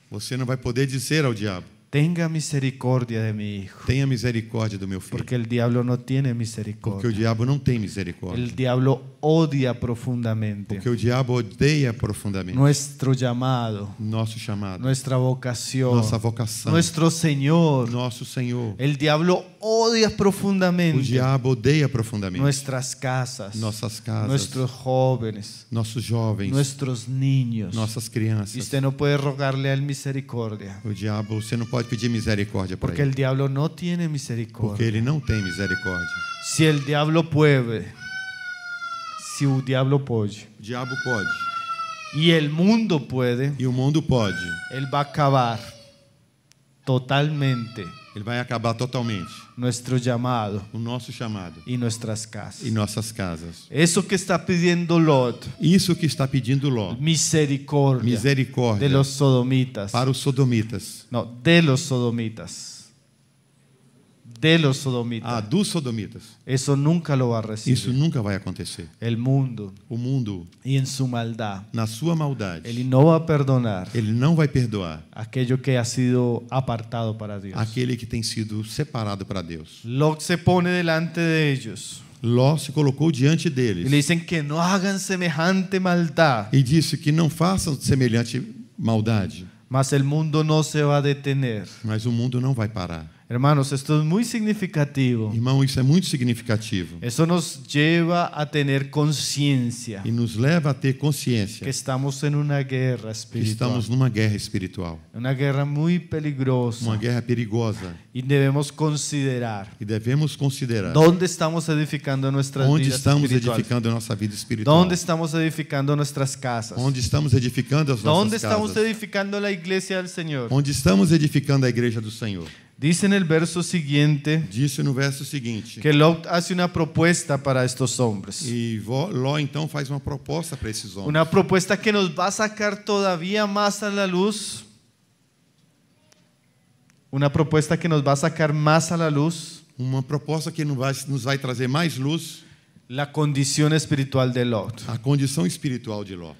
Você não vai poder dizer ao diabo. Tenha misericórdia de meu filho. Tenha misericórdia do meu filho. Porque o diabo não tem misericórdia. Porque o diabo não tem misericórdia. O diabo odia profundamente. Porque o diabo odeia profundamente. Nuestro chamado. Nosso chamado. Nuestra vocación. Nossa vocação. Nuestro Senhor. Nosso Senhor. El diablo odia profundamente. O diabo odeia profundamente. Nuestras casas. Nossas casas. Nuestros jóvenes. Nossos jovens. Nuestros niños. Nossas crianças. Você não pode rogar-lhe a misericórdia. O diabo, você não pode pedir misericórdia para ele. Porque o diabo não tem misericórdia. Porque ele não tem misericórdia. Se o diabo pode se o diabo pode. O diabo pode. E o mundo pode. E o mundo pode. Ele vai acabar totalmente. Ele vai acabar totalmente. Nosso chamado. O nosso chamado. E nossas casas. E nossas casas. Isso que está pedindo Lot. Isso que está pedindo Lot. Misericórdia. Misericórdia. De los sodomitas. Para os sodomitas. Não, de los sodomitas de los sodomitas. Ah, dos sodomitas. Isso nunca lo va a recibir. Isso nunca vai acontecer. El mundo. O mundo. E em sua maldade. Na sua maldade. Ele não vai perdonar. Ele não vai perdoar. Aquele que ha sido apartado para Deus. Aquele que tem sido separado para Deus. Lo que se pone delante de ellos. Ló se colocou diante deles. E dizem que não hagam semelhante maldade. E disse que não façam semelhante maldade. Mas o mundo não se vai detener. Mas o mundo não vai parar. Hermanos, esto es muy significativo. Irmão, isso é muito significativo. Eso nos lleva a tener conciencia E nos leva a ter consciência que estamos en una guerra espiritual, estamos numa guerra espiritual, una guerra muy uma guerra perigosa, y debemos considerar e devemos considerar dónde estamos edificando nuestras onde vidas estamos edificando nossa vida espiritual, dónde estamos edificando nuestras casas, onde estamos edificando as nossas casas? dónde estamos edificando la iglesia del Señor, onde estamos edificando a igreja do Senhor diz en el verso siguiente Disse no verso seguinte. que Lot faz uma proposta para estes homens E Vó- Ló então faz uma proposta para esses homens. uma proposta que nos vai sacar todavía mais à luz. uma proposta que nos vai sacar mais à luz Uma proposta que não vai- nos vai trazer mais luz a condição espiritual de Lot. a condição espiritual de Ló.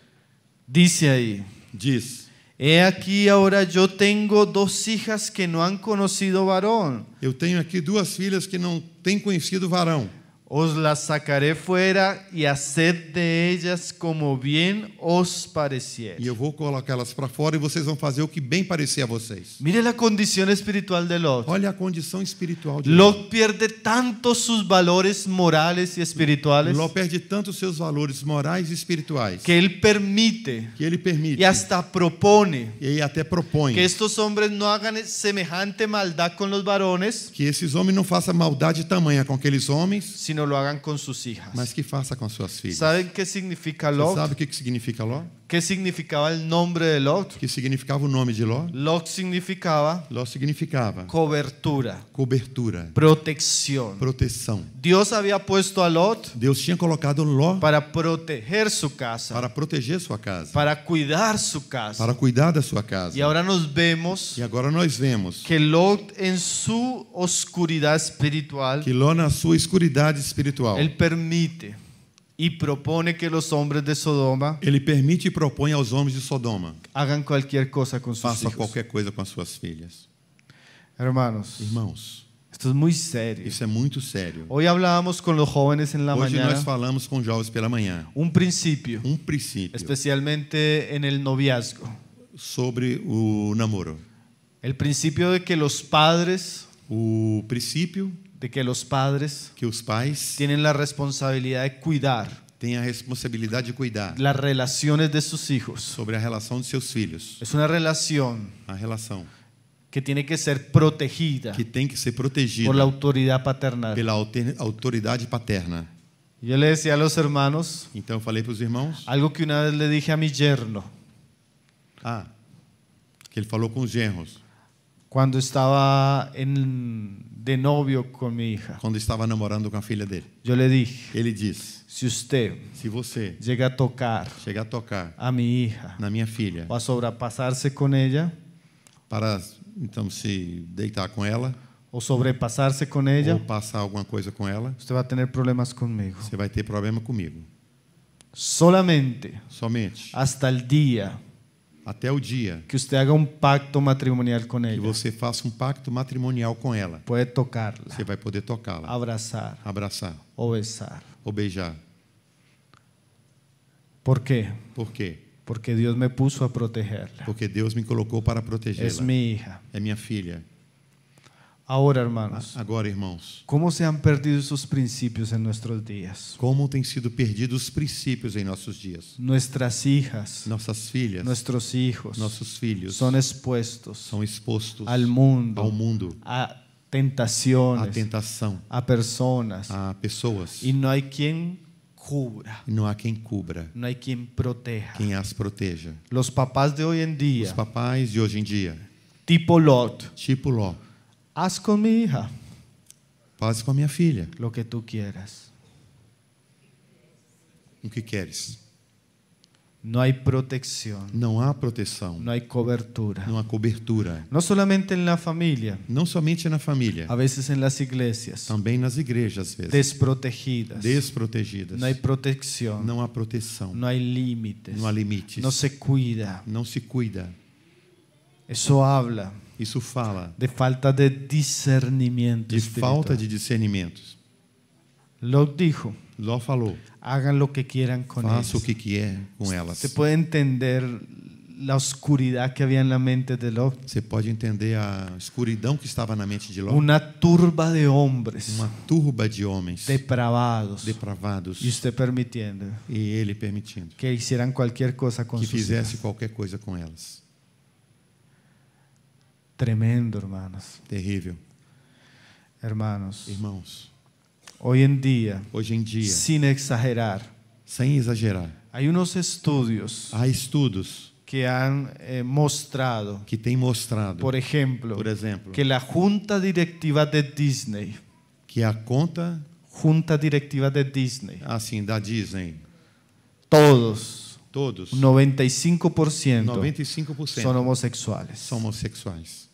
diz aí Diz: He aqui agora eu tenho duas filhas que não han conhecido varão. Eu tenho aqui duas filhas que não têm conhecido varão. Os las sacaré fuera y haced de ellas como bien os parecier. E eu vou colocá-las para fora e vocês vão fazer o que bem parecer a vocês. Mire a condição espiritual de Lot. Olha a condição espiritual de Lot. Lot perde tanto seus valores morais e espirituais. Lot perde tanto seus valores morais e espirituais. Que ele permite. Que ele permite. E até propõe. E até propõe. Que estes homens não hagam semejante maldade com os varões. Que esses homens não façam maldade tamanha com aqueles homens sino lo hagan con sus hijas. Mas que faça com suas filhas. ¿Saben que significa Lot? sabe o que significa Ló? que significava o nome de Lot? Que significava o nome de Lot? Lot significava Lot significava cobertura. Cobertura. Proteção. Proteção. Deus havia posto a Lot Deus tinha colocado Lot para proteger sua casa. Para proteger sua casa. Para cuidar sua casa. Para cuidar da sua casa. E agora nos vemos E agora nós vemos que Lot em sua oscuridade espiritual Que Ló na sua escuridade espiritual Ele permite e propõe que os homens de Sodoma ele permite e propõe aos homens de Sodoma hagan qualquer coisa com faça seus qualquer coisa com as suas filhas irmãos. irmãos isso é muito sério isso é muito sério hoje falávamos com os jovens na hoje nós falamos com jovens pela manhã um princípio um princípio especialmente em el noviazgo sobre o namoro o princípio de que os padres o princípio que los padres que los pais tienen la responsabilidad de cuidar têm a responsabilidade de cuidar las relaciones de sus hijos. sobre la relación de seus filhos. Es una relación a relação que tiene que ser protegida que tem que ser protegida por la autoridad paternal. la autoridad paterna. Yo le decía a los hermanos, então falei para irmãos, algo que una vez le dije a mi yerno, ah, que él falou con os genros. Cuando estaba en de novio com minha hija. Quando estava namorando com a filha dele. Eu lhe dije. Ele disse. Se você. Se você. Chegar a tocar. Chegar a tocar. A minha hija. Na minha filha. Ou sobrepassar-se com ela. Para então se deitar com ela. Ou sobrepassar-se com ela. Ou passar alguma coisa com ela. Você vai ter problemas comigo. Você vai ter problema comigo. Solamente. Somente. Até o dia até o dia que você haga um pacto matrimonial com ela. Que você faça um pacto matrimonial com ela. Pode tocar Você vai poder tocá-la. Abraçar. Abraçar. Ou beijar. Ou beijar. Por quê? Por quê? Porque Deus me pôs a protegê-la. Porque Deus me colocou para protegê-la. É minha filha. É minha filha. Agora, irmãos. Agora, irmãos. Como se han perdido os princípios em nossos dias? Como têm sido perdidos os princípios em nossos dias? Nossas filhas. Nossas filhas. Nossos filhos. Nossos filhos. São expostos. São expostos ao mundo. Ao mundo. A tentações. A tentação. A pessoas. A pessoas. E não há quem cubra. Não há quem cubra. Não há quem proteja. Quem as proteja. Os papás de hoje em dia. Os papais de hoje em dia. Tipo Lot. Tipo Lot Haz com minha hija. Faz com a minha filha. Lo que tu quieras. O que queres? Não há proteção. Não há proteção. Não há cobertura. Não há cobertura. Não somente na família. Não somente na família. Às vezes nas igrejas. Também nas igrejas às vezes. Desprotegidas. Desprotegidas. Não há proteção. Não há proteção. Não há limites. Não há limites. Não se cuida. Não se cuida. Isso habla. Isso fala de falta de discernimento. De espiritual. falta de discernimentos. Ló dijo. Ló falou. Hagan lo que quieran con Faça o que quiser é com elas. Você pode entender a oscuridade que havia na mente de Ló. Você pode entender a escuridão que estava na mente de Ló. Uma turba de homens. Uma turba de homens. Depravados. Depravados. E você permitindo. E ele permitindo. Que hicieran qualquer coisa com Que fizesse vida. qualquer coisa com elas. Tremendo, hermanos. Terrível. Hermanos. Irmãos. Hoje em dia. Hoje em dia. Sem exagerar. Sem exagerar. Há uns estudos. Há estudos que han eh, mostrado que tem mostrado por exemplo por exemplo que a junta diretiva de Disney que a conta junta diretiva de Disney assim da Disney todos todos 95% 95% são homossexuais são homossexuais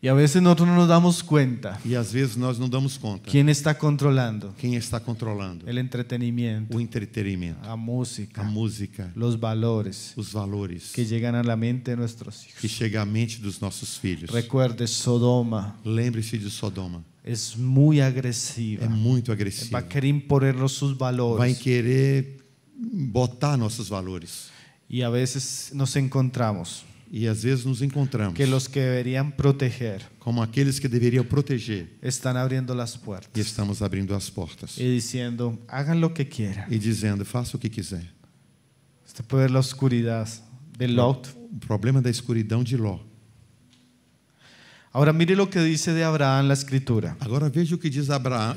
e a vezes nós não nos damos conta. E às vezes nós não damos conta. Quem está controlando? Quem está controlando? O entretenimento. O entretenimento. A música. A música. Os valores. Os valores. Que chegam à mente de nossos filhos. Que chega à mente dos nossos filhos. recorde Sodoma. Lembre-se de Sodoma. É muito agressiva. É muito agressiva. Vai querer impor seus valores. Vai querer botar nossos valores. E a vezes nos encontramos. E às vezes nos encontramos. Que os que deveriam proteger. Como aqueles que deveriam proteger. Estão abrindo as portas. E estamos abrindo as portas. E dizendo, hagan lo que quiser E dizendo, faça o que quiser. Você pode ver a de Lot. O problema da escuridão de Lot. agora mire o que diz de Abraão na escritura. Agora veja o que diz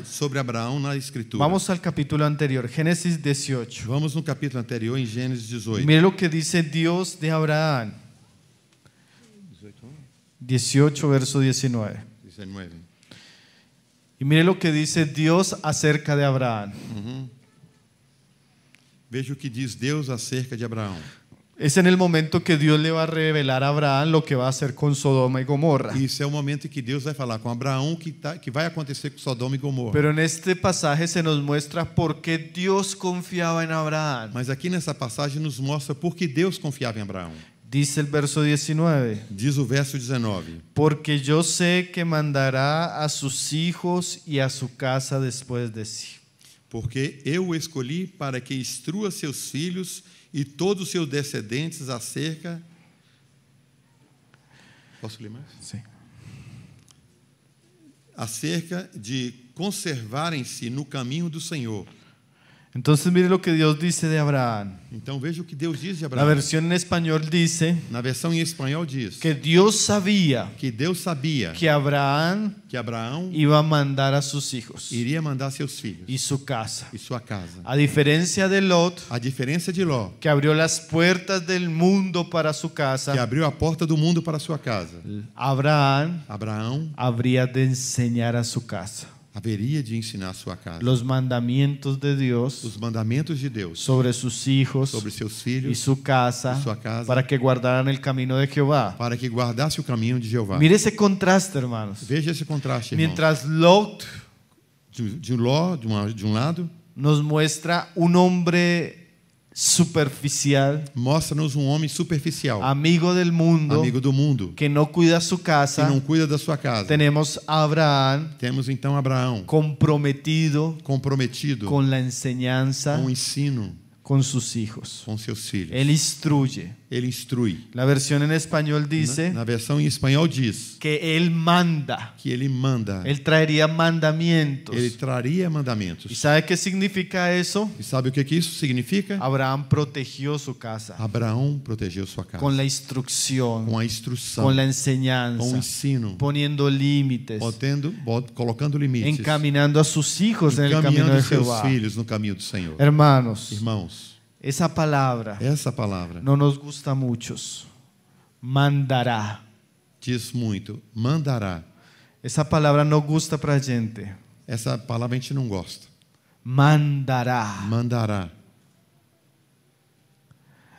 sobre Abraão na escritura. Vamos ao capítulo anterior, Gênesis 18. Vamos no capítulo anterior em Gênesis 18. Mire o que diz Deus de Abraão 18, verso 19. Y mire lo que dice Dios acerca de Abraham. vea que dice Dios acerca de Abraham Es en el momento que Dios le va a revelar a Abraham lo que va a hacer con Sodoma y Gomorra. ese es el momento que Dios va a falar con Abraham que, va que acontecer con Sodoma y e Gomorra. Pero en este pasaje se nos muestra por qué Dios confiaba en Abraham. Mas en nessa pasaje nos muestra por que Dios confiaba em Abraão. verso 19. Diz o verso 19. Porque eu sei que mandará a seus filhos e a sua casa depois de si. Porque eu o escolhi para que instrua seus filhos e todos seus descendentes acerca. Posso ler mais? Sim. Acerca de conservarem-se no caminho do Senhor Entonces mire lo que Dios dice de Abraham. Então veja o que Deus diz de Abraão. La Na versão em espanhol diz que que Deus sabia que que Abraão ia mandar a iria mandar seus filhos casa. e sua casa. A diferença de Lot, A diferença de Ló, que mundo para que abriu a porta do mundo para sua casa, Abraão habría de enseñar a sua casa haveria de ensinar sua casa. os mandamentos de Deus Os mandamentos de Deus. Sobre seus filhos Sobre seus filhos. E sua casa. E sua casa. Para que guardaran el caminho de Jeová. Para que guardasse o caminho de Jeová. Mire esse contraste, irmãos Veja esse contraste, irmãos. Mientras Lot de, de Ló de, uma, de um lado nos mostra um homem superficial. Mostra-nos um homem superficial. Amigo do mundo. Amigo do mundo. Que não cuida da sua casa. Que não cuida da sua casa. Temos Abraão. Temos então Abraão. Comprometido. Comprometido. Com a ensinança Com o ensino. Com seus filhos. Com seus filhos. Ele instrui ele instrui. La versión en español dice na, na, versão em espanhol diz que ele manda. Que ele manda. Ele traria mandamentos. Ele traria mandamentos. E sabe o que significa isso? E sabe o que que isso significa? Abraão protegeu sua casa. Abraão protegeu sua casa. Com a instrução. Com a instrução. Com a ensinança. Com o ensino. Poniendo limites. Botando. bot, colocando limites. Encaminhando a seus filhos no caminho de Jeová. Encaminhando seus filhos no caminho do Senhor. Hermanos. Irmãos. Essa palavra. Essa palavra. Não nos gusta muitos. Mandará. Diz muito. Mandará. Essa palavra não gusta para gente. Essa palavra a gente não gosta. Mandará. Mandará.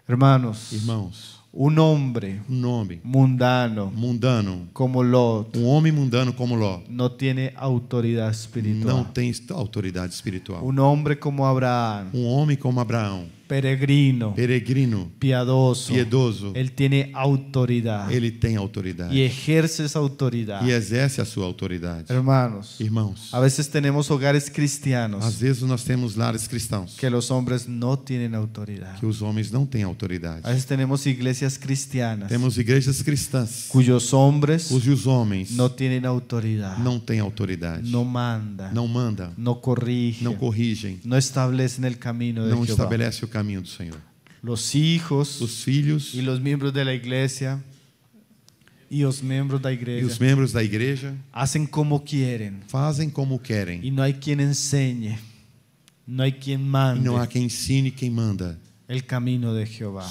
irmãos Irmãos. Um homem, um homem mundano, mundano, como Ló, um homem mundano como Ló, não tem autoridade espiritual. Não tem autoridade espiritual. Um homem como Abraão, um homem como Abraão, peregrino, peregrino, piadoso, piedoso. Ele tem autoridade. Ele tem autoridade. E exerce essa autoridade. E exerce a sua autoridade. Hermanos, irmãos. A vezes temos hogares cristianos. a vezes nós temos lares cristãos. Que os homens não têm autoridade. Que os homens não têm autoridade. a vezes temos igrejas cristianas. Temos igrejas cristãs. Cujos homens, cujos homens não têm autoridade. Não têm autoridade. Não manda. Não manda. Não corrige. Não corrigem. Não estabelecem o caminho de Não Jeová. estabelece o caminho caminho do Senhor. Los hijos, os filhos e os membros da igreja e os membros da igreja. E os membros da igreja fazem como querem. Fazem como querem. E não há quem ensine. Não há quem manda. não há quem ensine quem manda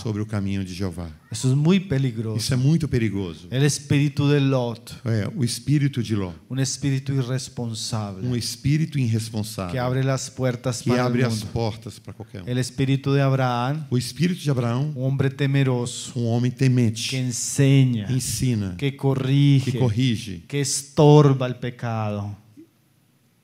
sobre o caminho de Jeová. Isso é muito perigoso. Isso é muito perigoso. É o espírito de Lot. É, o espírito de Lot. Um espírito irresponsável. Um espírito irresponsável. Que abre as portas para que abre as portas para qualquer um. O espírito de Abraão. O espírito de Abraão. Um homem temeroso. Um homem temente. Que ensina. Ensina. Que corrige. Que corrige. Que estorba o pecado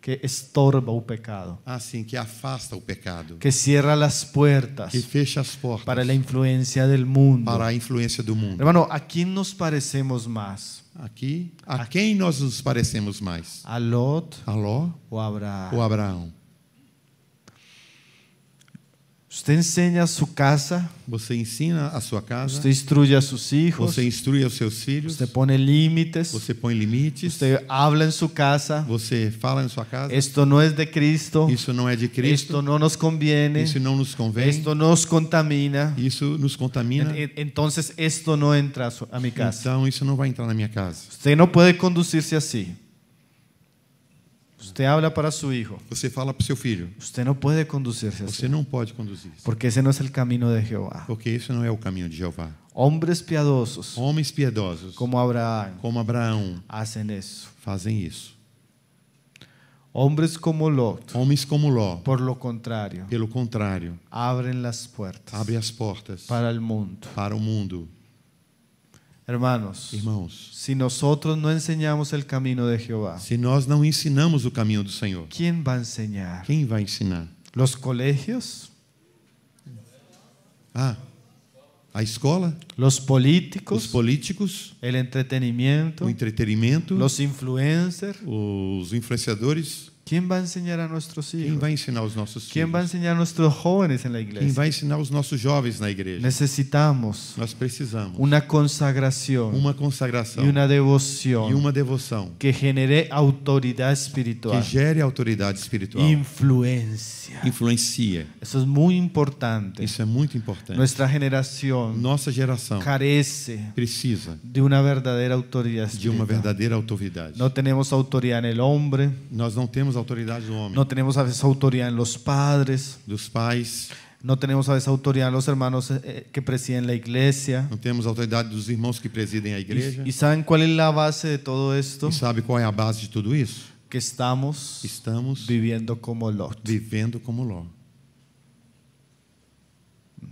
que estorba o pecado. Assim, que afasta o pecado. Que cierra as portas. Que fecha as portas. Para a influência do mundo. Para a influência do mundo. Hermano, a quem nos parecemos mais? Aqui, a, a quem nós nos parecemos mais? A Lot, a Ló ou Abraão? Ou Abraão. Você ensina a sua casa. Você ensina a sua casa. Você instrui a seus filhos. Você instrui os seus filhos. Você põe limites. Você põe limites. Você habla em sua casa. Você fala em sua casa. Isto não é de Cristo. Isso não é de Cristo. Isto não nos convém. Isso não nos convém. Isto nos contamina. Isso nos contamina. Então isto não entra a minha casa. Então isso não vai entrar na minha casa. Você não pode conduzir-se assim. Usted habla para su hijo. Você fala para seu filho. Você não pode conduzir. Você assim. não pode conduzir. Porque esse não é o caminho de Jeová. Porque isso não é o caminho de Jeová. Homens piadosos. Homens piedosos. Como Abraão. Como Abraão. Hacen isso. Fazem isso. Homens como Ló. Homens como Ló. Por lo contrário. Pelo contrário. Abrem as portas. Abre as portas. Para o mundo. Para o mundo. Hermanos, irmãos, se nós não ensinamos o caminho de Jeová, se nós não ensinamos o caminho do Senhor, quem vai ensinar? Quem vai ensinar? Os colégios? Ah, a escola, os políticos, os políticos, o entretenimento, o entretenimento, os influencers, os influenciadores, quem vai ensinar a nossos filhos? Quem vai ensinar os nossos filhos? Quem vai ensinar nossos jovens na igreja? Quem vai ensinar os nossos jovens na igreja? Necessitamos. Nós precisamos. Uma consagração. Uma consagração. E uma devoção. E uma devoção. Que genere autoridade espiritual. Que gere autoridade espiritual. Influência. Influencia. Isso é muito importante. Isso é muito importante. Nossa geração. Nossa geração. Carece. Precisa. De uma verdadeira autoridade. Espiritual. De uma verdadeira autoridade. Não temos autoridade no homem. Nós não temos autoridades do homem. Não temos a veces autoridad los padres. Dos pais. não temos a veces autoridad los hermanos eh, eh, que presidem la iglesia. Não temos autoridade dos irmãos que presidem a igreja. E, e sabem qual é a base de todo isto E sabe qual é a base de tudo isso? Que estamos estamos vivendo como Ló. Vivendo como Lot.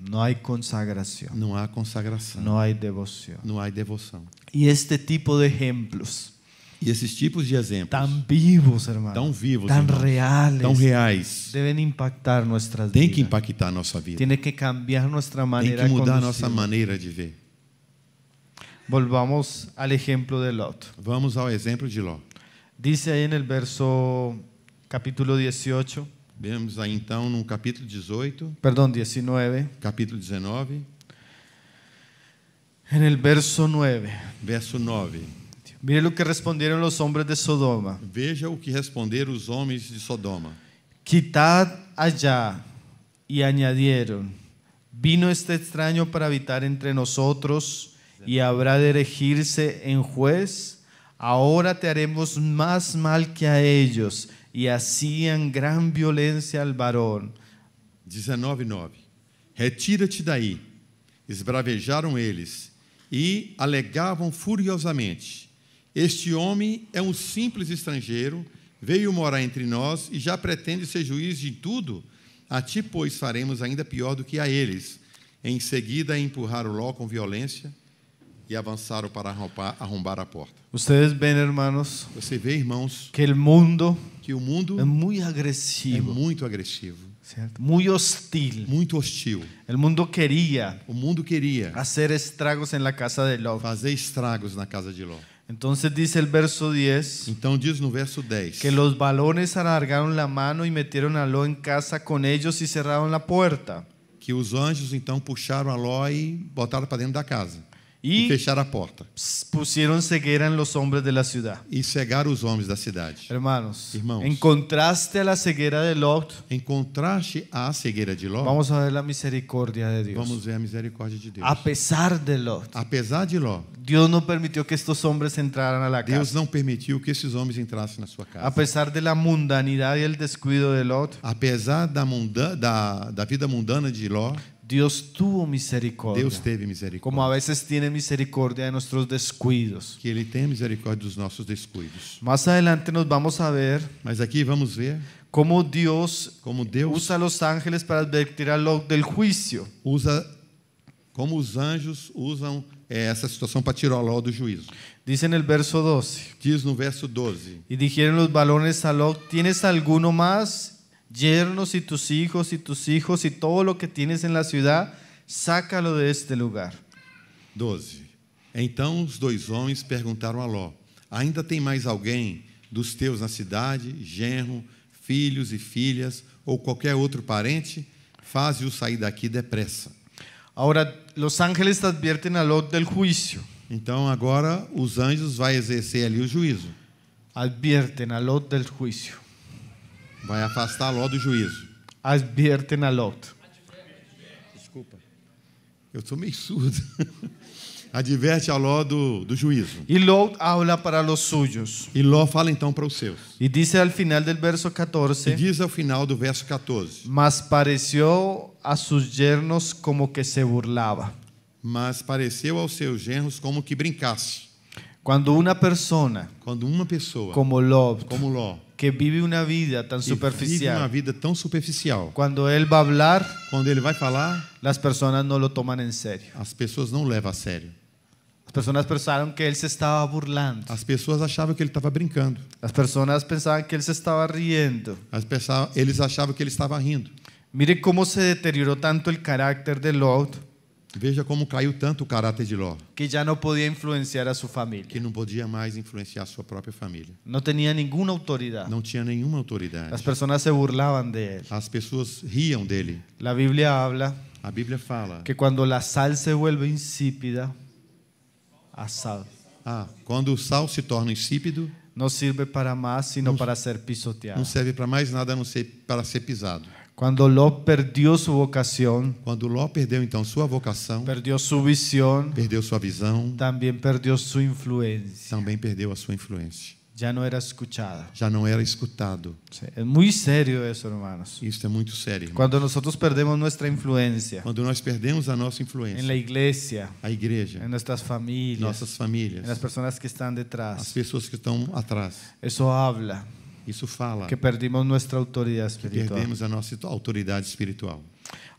Não há consagração. Não há consagração. Não há devoção. Não há devoção. E este tipo de exemplos e esses tipos de exemplos. Tão vivos, irmão. Tão vivos. Tão irmãos. reais. Tão reais. Devem impactar nossas Tem vidas. que impactar nossa vida. Tem que cambiar nossa maneira Tem que mudar nossa maneira de ver. Volvamos ao exemplo de Lot. Vamos ao exemplo de Lot. Diz aí no verso capítulo 18. Vemos aí então no capítulo 18. Perdão, 19. Capítulo 19. En el verso 9. Verso 9. Veja o que responderam os homens de Sodoma. Veja o que responderam os homens de Sodoma. Quitad allá e añadieron: Vino este extraño para habitar entre nosotros y habrá de erigirse en juez. Ahora te haremos más mal que a ellos. E hacían gran violencia al varón. 19:9 Retira-te daí. Esbravejaram eles e alegavam furiosamente este homem é um simples estrangeiro, veio morar entre nós e já pretende ser juiz de tudo. A ti, pois, faremos ainda pior do que a eles. Em seguida, empurraram Ló com violência e avançaram para arrombar, arrombar a porta. Vocês veem, hermanos, você vê, irmãos, que o mundo que o mundo é muito agressivo, é muito agressivo, certo? Muito hostil, muito hostil. O mundo queria, o mundo queria fazer estragos na casa de Ló, fazer estragos na casa de Ló. Entonces dice el verso 10. Então diz no verso 10. Que los varones alargaron la mano y metieron a Ló en casa con ellos y cerraron la puerta. Que os anjos então puxaram a Ló e botaram para dentro da casa e, e fechar a porta. Pusieron cegueira en los hombres de la ciudad. E cegar os homens da cidade. Hermanos, Irmãos, Encontraste a à cegueira de Lot, Encontraste a cegueira de Lot, vamos ver a misericórdia de Deus. Vamos ver a misericórdia de Deus. Apesar de Lot, apesar de Lot, Deus não permitiu que estes homens entrassem na casa. Deus não permitiu que esses homens entrassem na sua casa. Apesar da mundanidade e do descuido de Lot, apesar da, munda, da, da vida mundana de Lot, Deus tuvo misericórdia. Deus teve misericórdia. Como a vezes tem misericórdia de nossos descuidos. Que ele tem misericórdia dos nossos descuidos. Mais adelante nos vamos a ver. Mas aqui vamos ver como Deus, como Deus usa os ángeles para advertir a Lot do juízo. Usa como os anjos usam eh, essa situação para tirar Ló do juízo. Diz no verso 12. Diz no verso 12. E dijeron os balones a Lot, ¿tienes alguno mais? yernos y tus hijos y tus hijos y todo lo que tienes en la ciudad, sácalo de este lugar. 12. Então os dois homens perguntaram a Ló: Ainda tem mais alguém dos teus na cidade, genro, filhos e filhas ou qualquer outro parente? Faze-o sair daqui depressa. Agora, os ángeles advierten a Ló del juicio. Então agora os anjos vai exercer ali o juízo. Advierten a Lot del juicio. Vai afastar Ló do juízo. Advierte na Lot. Desculpa. Eu sou meio surdo. Adverte a Ló do, do juízo. E Ló habla para os suyos. E Ló fala então para os seus. E diz ao final do verso 14. E diz ao final do verso 14. Mas pareceu a seus genros como que se burlava. Mas pareceu aos seus genros como que brincasse. Quando uma pessoa, quando uma pessoa, como Ló, como Ló, que vive uma vida tão superficial. Vive uma vida tão superficial. Quando ele vai falar, quando ele vai falar, as pessoas não o tomam em sério. As pessoas não levam a sério. As pessoas pensaram que ele se estava burlando. As pessoas achavam que ele estava brincando. As pessoas pensavam que ele se estava rindo. As pessoas, eles achavam que ele estava rindo. Mire como se deteriorou tanto o caráter de Lot. Veja como caiu tanto o caráter de Ló. Que já não podia influenciar a sua família. Que não podia mais influenciar a sua própria família. Não tinha nenhuma autoridade. Não tinha nenhuma autoridade. As pessoas se burlavam dele. As pessoas riam dele. A Bíblia habla. A Bíblia fala. Que quando a sal se vuelve insípida, a sal. Ah, quando o sal se torna insípido, não serve para mais, senão não, para ser pisoteado. Não serve para mais nada a não ser para ser pisado. Quando Ló perdeu sua vocação, quando Ló perdeu então sua vocação, perdeu sua visão, perdeu sua visão, também perdeu sua influência, também perdeu a sua influência. Já não era escutada. Já não era escutado. É muito sério isso, irmãos. Isso é muito sério. Irmãos. Quando nós perdemos nossa influência. Quando nós perdemos a nossa influência. Na igreja. A igreja. Em nossas famílias. Nossas famílias. Nas pessoas que estão detrás. As pessoas que estão atrás. Isso habla isso fala que perdemos nossa autoridade espiritual. Perdemos a nossa autoridade espiritual.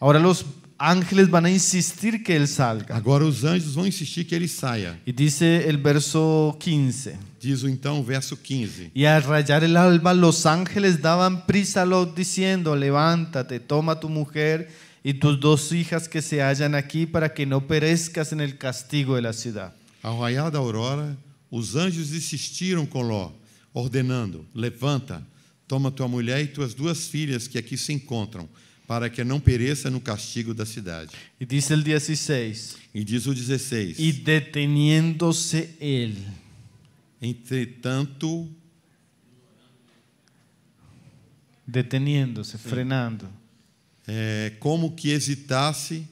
Agora os ángeles vão insistir que ele salga. Agora os anjos vão insistir que ele saia. E diz o verso 15. Diz então o verso 15. E ao rayar o alba os ángeles davam prisa a Lot dizendo: levántate, toma tu mulher e tus duas hijas que se hallan aqui, para que não perezcas en el castigo de la ciudad. Ao raiar da aurora, os anjos insistiram com Ló ordenando: Levanta, toma tua mulher e tuas duas filhas que aqui se encontram, para que não pereça no castigo da cidade. E diz o 16. E diz o 16. E deteniendo-se ele. Entretanto, deteniendo-se, frenando. É, como que hesitasse,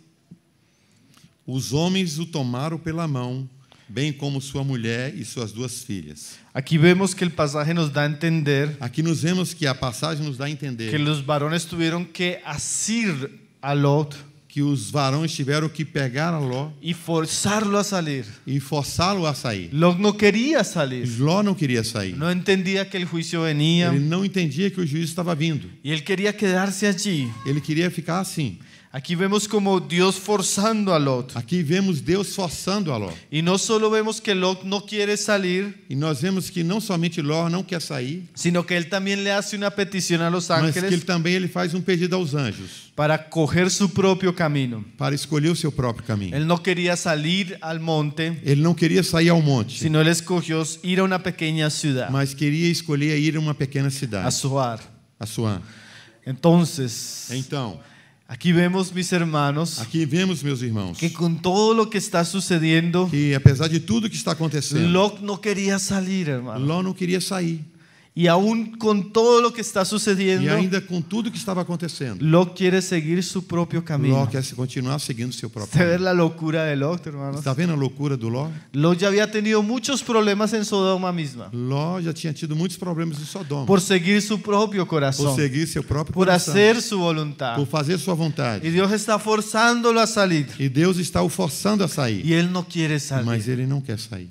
os homens o tomaram pela mão bem como sua mulher e suas duas filhas. Aqui vemos que o passagem nos dá a entender. Aqui nos vemos que a passagem nos dá a entender. Que os varões tiveram que assir a Lot. Que os varões tiveram que pegar a Ló e forçá-lo a sair. E forçá-lo a sair. Ló não queria sair. Ló não queria sair. Não entendia que o juízo venia. Ele não entendia que o juízo estava vindo. E ele queria quedar-se ali. Ele queria ficar assim. Aqui vemos como Deus forçando a Lot. Aqui vemos Deus forçando a Lot. E não só vemos que Lot não quer sair. E nós vemos que não somente Lot não quer sair, sino que ele também le faz uma petição a los ángeles. Mas que ele também ele faz um pedido aos anjos. Para correr seu próprio caminho. Para escolher o seu próprio caminho. Ele não queria sair ao monte. Ele não queria sair ao monte. Sino ele escolheu ir a uma pequena cidade. Mas queria escolher ir a uma pequena cidade. A Suar. A Suar. Entonces, então, Aqui vemos, meus irmãos. Aqui vemos, meus irmãos. Que com todo o que está sucedendo. Que apesar de tudo que está acontecendo. Ló não queria sair, irmão. Ló não queria sair. E aún com todo o que está sucedendo, e ainda com tudo que estava acontecendo, Ló quer seguir seu próprio caminho. Ló quer continuar seguindo seu próprio caminho. Está vendo a loucura de Ló, irmãos? Está vendo a loucura do Ló? Ló já havia tido muitos problemas em Sodoma mesma. Ló já tinha tido muitos problemas em Sodoma. Por seguir seu próprio coração. Por seguir seu próprio coração. Por fazer sua vontade. Por fazer sua vontade. E Deus está forçando-o a sair. E Deus está o forçando a sair. E ele não quer sair. Mas ele não quer sair.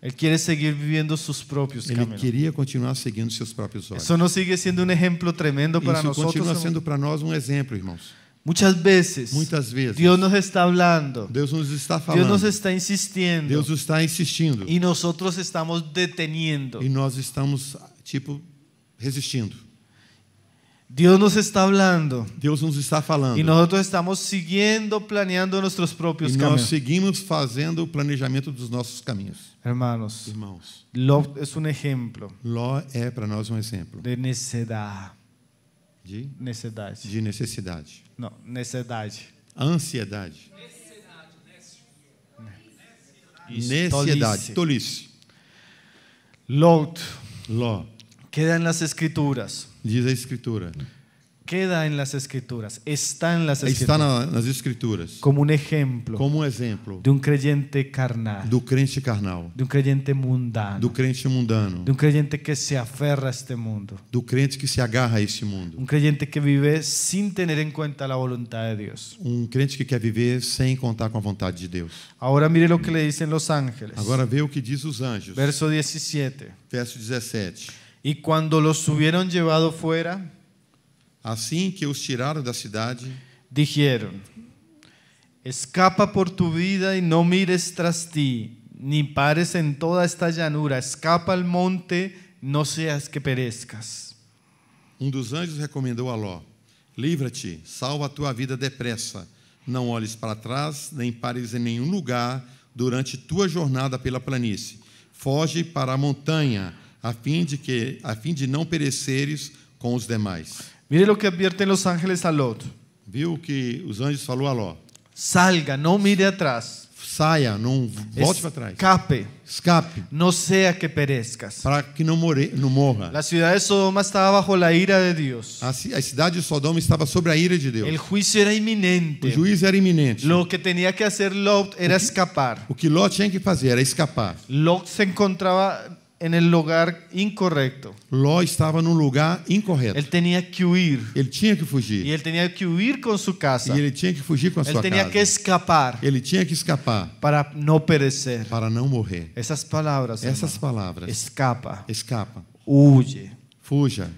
Ele queria seguir viviendo próprios caminhos. Ele queria continuar seguindo seus próprios olhos. Isso não nos sigue sendo um exemplo tremendo para nós. Isso continua sendo para nós um exemplo, irmãos. Muitas vezes. Muitas vezes Deus nos está falando. Deus nos está falando. Deus nos está insistindo. Deus nos está insistindo. E nós estamos deteniendo. E nós estamos tipo resistindo. Deus nos está falando. Deus nos está falando. E nós estamos seguindo, planeando nossos próprios e caminhos. Nós seguimos fazendo o planejamento dos nossos caminhos. Hermanos. Irmãos. Ló é um exemplo. Ló é para nós um exemplo. De necessidade. De necessidade. De necessidade. Não, necessidade. Ansiedade. Necessidade. Necessidade. Tolice. Lot. Ló. Queda nas escrituras. Diz a Escritura. Queda em las Escrituras, está en las Está na, nas Escrituras como um exemplo como um exemplo de um creyente carnal, do crente carnal, de um crente mundano, do crente mundano, de um crente que se aferra a este mundo, do crente que se agarra a este mundo, um crente que vive sem ter em conta a vontade de Deus um crente que quer viver sem contar com a vontade de Deus. agora mire o que lhe dizem os anjos Agora vê o que diz os anjos. Verso 17. Verso 17. E quando os hubieron llevado fuera, assim que os tiraram da cidade, dijeron: Escapa por tu vida e não mires tras ti, ni pares em toda esta llanura, escapa al monte, não seas que perezcas. Um dos anjos recomendou a Ló: Livra-te, salva a tua vida depressa. Não olhes para trás, nem pares em nenhum lugar durante tua jornada pela planície. Foge para a montanha a fim de que a fim de não pereceres com os demais. Mire o que advierten os ángeles a Lot. Viu que os anjos falou a Ló? Salga, não mire atrás. Saia, não volte para trás. Escape. Escape. Não seja que perezcas. Para que não, more, não morra. La ciudad de Sodoma estaba bajo a ira de Deus. A, a cidade de Sodoma estava sobre a ira de Deus. El juicio era iminente. O juízo era iminente. Lo que tenía que hacer Lot era o que, escapar. O que Lot tinha que fazer era escapar. Lot se encontrava en el lugar incorrecto. Ló estava num lugar incorreto. Ele tinha que huir. Ele tinha que fugir. E ele tinha que huir com sua casa. E ele tinha que fugir com a sua casa. Ele tinha que escapar. Ele tinha que escapar. Para não perecer. Para não morrer. Essas palavras. Essas palavras. Escapa. Escapa. Huye. Fuja.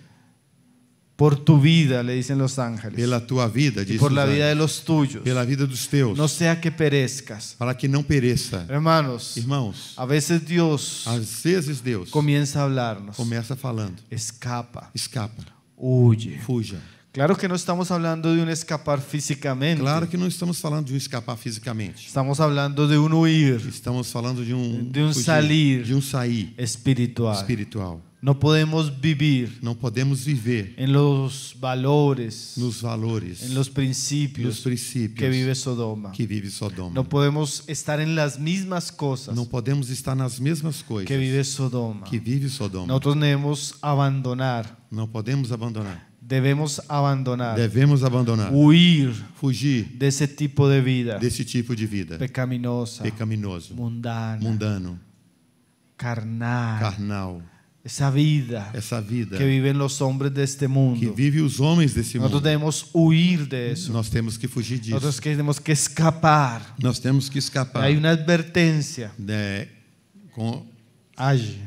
Por tu vida, le dicen los ángeles. Pela tua vida, diz. Por la vida de los tuyos. Pela vida dos teus. No sea que perezcas. Para que não pereça. Hermanos. Irmãos. A veces Dios. Às vezes Deus. Comienza a hablarnos. Começa falando. Escapa. Escapa. Huye. Fuja. Claro que não estamos falando de um escapar fisicamente. Claro que não estamos falando de um escapar fisicamente. Estamos falando de um huir. Estamos falando de um de um fugir, salir. De sair espiritual. Espiritual. Não podemos viver. Não podemos viver. Em los valores. Nos valores. Em los princípios. Nos princípios. Que vive Sodoma. Que vive Sodoma. Não podemos estar em las mesmas coisas. Não podemos estar nas mesmas coisas. Que vive Sodoma. Que vive Sodoma. Nós devemos abandonar. Não podemos abandonar. Devemos abandonar. Devemos abandonar. Huir. Fugir. Desse tipo de vida. Desse tipo de vida. Pecaminosa. Pecaminoso. mundano Mundano. Carnal. Carnal essa vida, essa vida que vivem os homens deste mundo. Que vive os homens desse Nós mundo. Nós devemos huir disso. Nós temos que fugir disso. Nós temos que escapar. Nós temos que escapar. Há uma advertência. É, com... Age.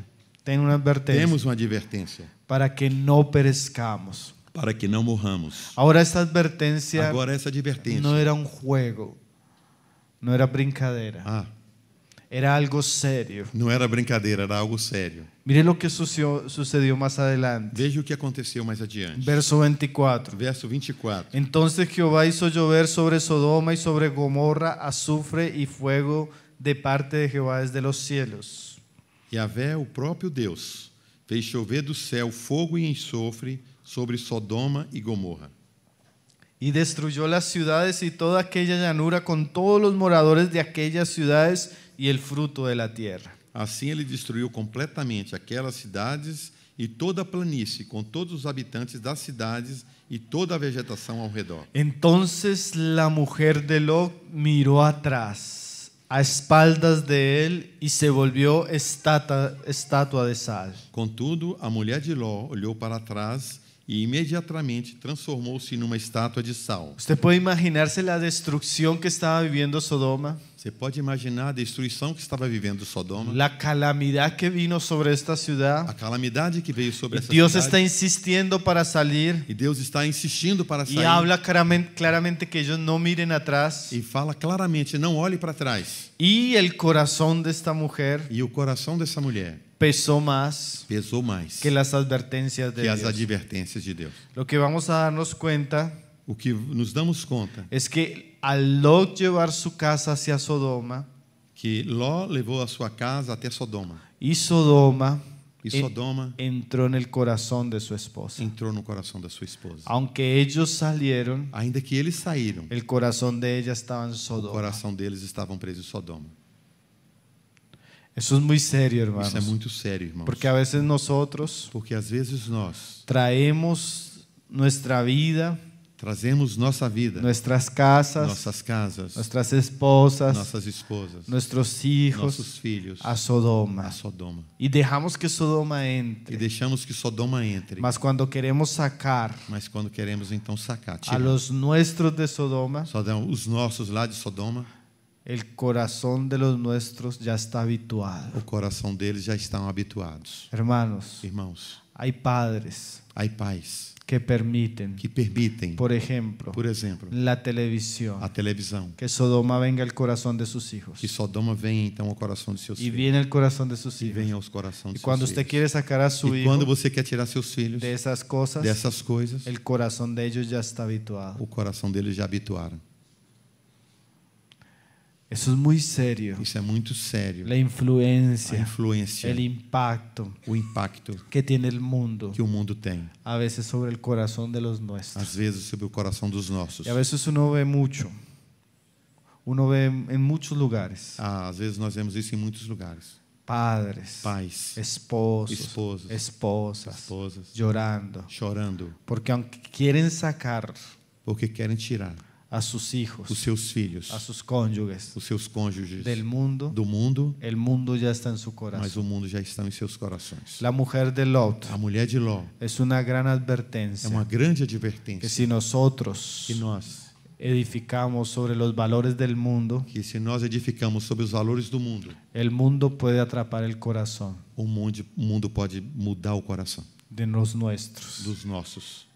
Tem uma advertência. Temos uma advertência. Para que não pereçamos. Para que não morramos. Agora essa advertência. Agora essa advertência. Não era um jogo. Não era brincadeira. Ah. Era algo serio. No era brincadeira, era algo serio. Mire lo que sucedió, más adelante. Veja lo que aconteceu más adelante. Verso 24. Verso 24. E Entonces Jehová hizo llover sobre Sodoma y sobre Gomorra azufre y fuego de parte de Jehová desde los cielos. Y Yahvé, el propio Dios, fez chover do céu fuego y enxofre sobre Sodoma y Gomorra. y destruyó las ciudades y toda aquella llanura con todos los moradores de aquellas ciudades e el fruto de la tierra. Assim ele destruiu completamente aquelas cidades e toda a planície, com todos os habitantes das cidades e toda a vegetação ao redor. Então, a mulher de Ló mirou atrás, a espaldas de e se volviu uma estátua de sal. Contudo, a mulher de Ló olhou para trás e imediatamente transformou-se numa estátua de sal. Você pode imaginar-se a destruição que estava vivendo Sodoma? Você pode imaginar a destruição que estava vivendo Sodoma. La calamidad que vino sobre esta ciudad. A calamidade que veio sobre essa Dios cidade. está insistindo para sair. E Deus está insistindo para sair. E habla claramente que eles não mirem atrás. E fala claramente, não olhe para trás. E o coração desta mulher. E o coração dessa mulher. Pesou mais, pesou mais que as advertências de que Deus. as advertências de Deus. O que vamos a darnos conta, o que nos damos conta, é es que al Ló levar sua casa hacia Sodoma, que Ló levou a sua casa até Sodoma. E Sodoma e Sodoma entrou no coração de sua esposa. Entrou no coração da sua esposa. Aunque eles saíram, ainda que eles saíram, o coração dela estava em Sodoma. O coração deles estavam presos em Sodoma. Isso é muito sério, irmãos. Isso é muito sério, irmãos. Porque a vezes nós porque às vezes nós traemos nossa vida Trazemos nossa vida, nossas casas, nossas casas, nossas esposas, nossas esposas, nossos hijos, nossos filhos, a Sodoma, a Sodoma. E deixamos que Sodoma entre. E deixamos que Sodoma entre. Mas quando queremos sacar, mas quando queremos então sacar, tirar, a los nuestros de Sodoma, Sodoma, os nossos lá de Sodoma, El corazón de los nuestros já está habituado. O coração deles já estão habituados. Hermanos, irmãos, há padres, há pais que permitem que permitem, por exemplo por exemplo, a televisão a televisão, que Sodoma venga al coração de seus filhos que Sodoma venha então ao coração de seus filhos, e vem ao coração de seus filhos, e vem aos corações de seus quando você quer sacar a sua e quando você quer tirar seus filhos dessas coisas, dessas coisas, o coração deles já está habituado, o coração deles já habituaram. Isso é muito sério. Isso é muito sério. A influência. A influência. O impacto. O impacto. Que tem no mundo. Que o mundo tem. Às vezes sobre o coração de los nossos. Às vezes sobre o coração dos nossos. E às vezes isso não vê muito. Uno vê em muitos lugares. Ah, às vezes nós vemos isso em muitos lugares. Padres, pais, esposos, esposos esposas, esposas, chorando, chorando, porque querem sacar, porque querem tirar a sus hijos, os seus filhos, a seus cônjuges, os seus cônjuges do mundo, do mundo. o mundo já está em su corazón. Mas o mundo já está em seus corações. a mulher de Lot, a mulher de Ló, é uma grande advertência, É uma grande advertência. Que se nosotros, que nós edificamos sobre os valores do mundo, que se nós edificamos sobre os valores do mundo, o mundo pode atrapar el corazón. O mundo, o mundo pode mudar o coração. De los nuestros. Dos nossos.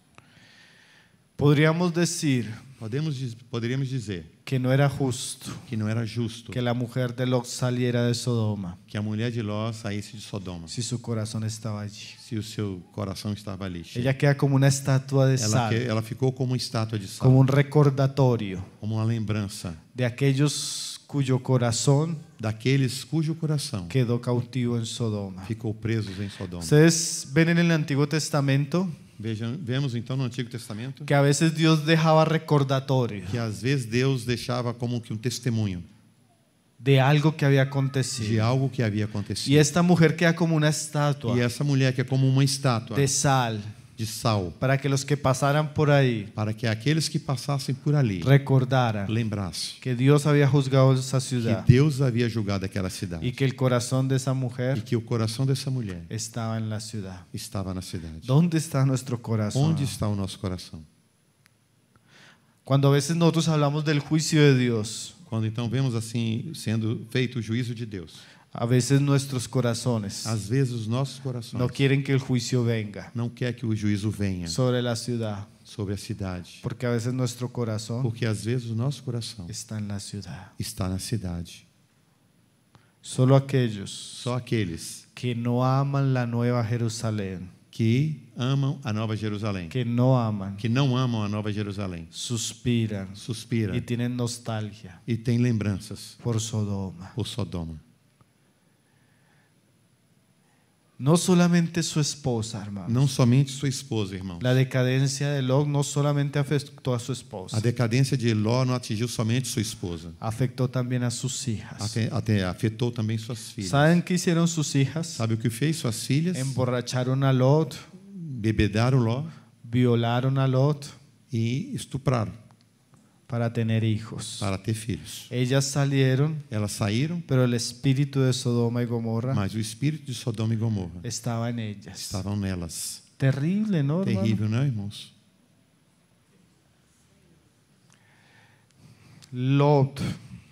Poderíamos dizer Podemos, poderíamos dizer que não era justo que não era justo que a mulher de Ló saliera de Sodoma que a mulher de Ló saísse de Sodoma se seu coração estava ali se o seu coração estava ali ela queda como uma estátua de sal ela, ela ficou como uma estátua de sal como um recordatório como uma lembrança de aqueles cujo coração daqueles cujo coração quedou cautivo em Sodoma ficou preso em Sodoma vocês veem no Antigo Testamento Vemos então no Antigo Testamento que a vezes Deus deixava recordatório. Que às vezes Deus deixava como que um testemunho de algo que havia acontecido. De algo que havia acontecido. E esta mulher que é como uma estátua. E essa mulher que é como uma estátua. De sal de sal. Para que os que passaram por aí. Para que aqueles que passassem por ali. Recordaram. Lembrasse. Que Deus havia julgado essa cidade. Que Deus havia julgado aquela cidade. E que o coração dessa mulher. E que o coração dessa mulher. Estava na cidade. Estava na cidade. Onde está nosso coração? Onde está o nosso coração? Quando a vezes nós falamos do juízo de Deus. Quando então vemos assim sendo feito o juízo de Deus. A veces nuestros corazones Às vezes nossos corações Não querem que o juízo venga não quer que o juízo venha sobre a cidade. sobre a cidade, porque às vezes nosso coração. porque às vezes o nosso coração está na cidade. está na cidade. Solo aqueles. Só aqueles que não amam a nova Jerusalém. que amam a Nova Jerusalém, que não amam. que não amam a Nova Jerusalém, Suspiram. suspiram E têm nostalgia e têm lembranças por Sodoma. por Sodoma. Não somente sua esposa, irmãos. Não somente sua esposa, irmãos. A decadência de Ló não somente afetou a sua esposa. A decadência de Ló não atingiu somente sua esposa. Afetou também as suas filhas. Até, até afetou também suas filhas. Sabem que fizeram suas filhas? Sabe o que fez suas filhas? Emborracharam a Ló. Bebedaram Ló. Violaram a Ló. E estupraram para tener hijos. para ter filhos. Ellas salieron, Elas saíram, pero el espíritu de Sodoma y Gomorra mas o espírito de Sodoma e Gomorra estava en ellas. estavam nelas. Terrible, ¿no? hermano? Terrível, não, é, irmãos? Lot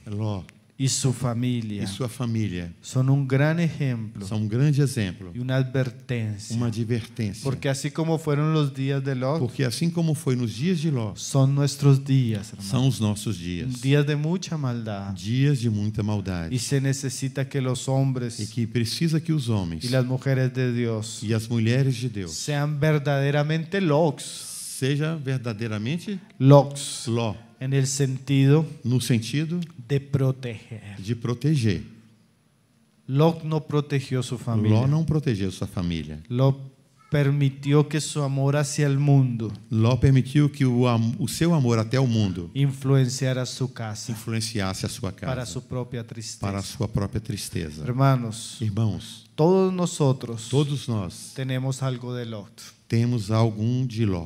Lot e sua família. E sua família. São um grande exemplo. São um grande exemplo. E uma advertência. Uma advertência. Porque assim como foram os dias de Ló. Porque assim como foi nos dias de Ló. São nossos dias. Irmão. São os nossos dias. Dias de muita maldade. Dias de muita maldade. E se necessita que os homens. E que precisa que os homens. E as mulheres de Deus. E as mulheres de Deus. Sejam verdadeiramente loucos. Seja verdadeiramente loucos. Ló. En el sentido, no sentido de proteger. De proteger. Ló não protegeu sua família. Ló não protegeu sua família. Ló permitiu que seu amor hacia o mundo. Ló permitiu que o, o seu amor até o mundo Influenciara a sua casa. Influenciasse a sua casa. Para a sua própria tristeza. Para a sua própria tristeza. Irmãos. Irmãos. Todos nós. Todos nós. Temos algo de Ló. Temos algum de Ló.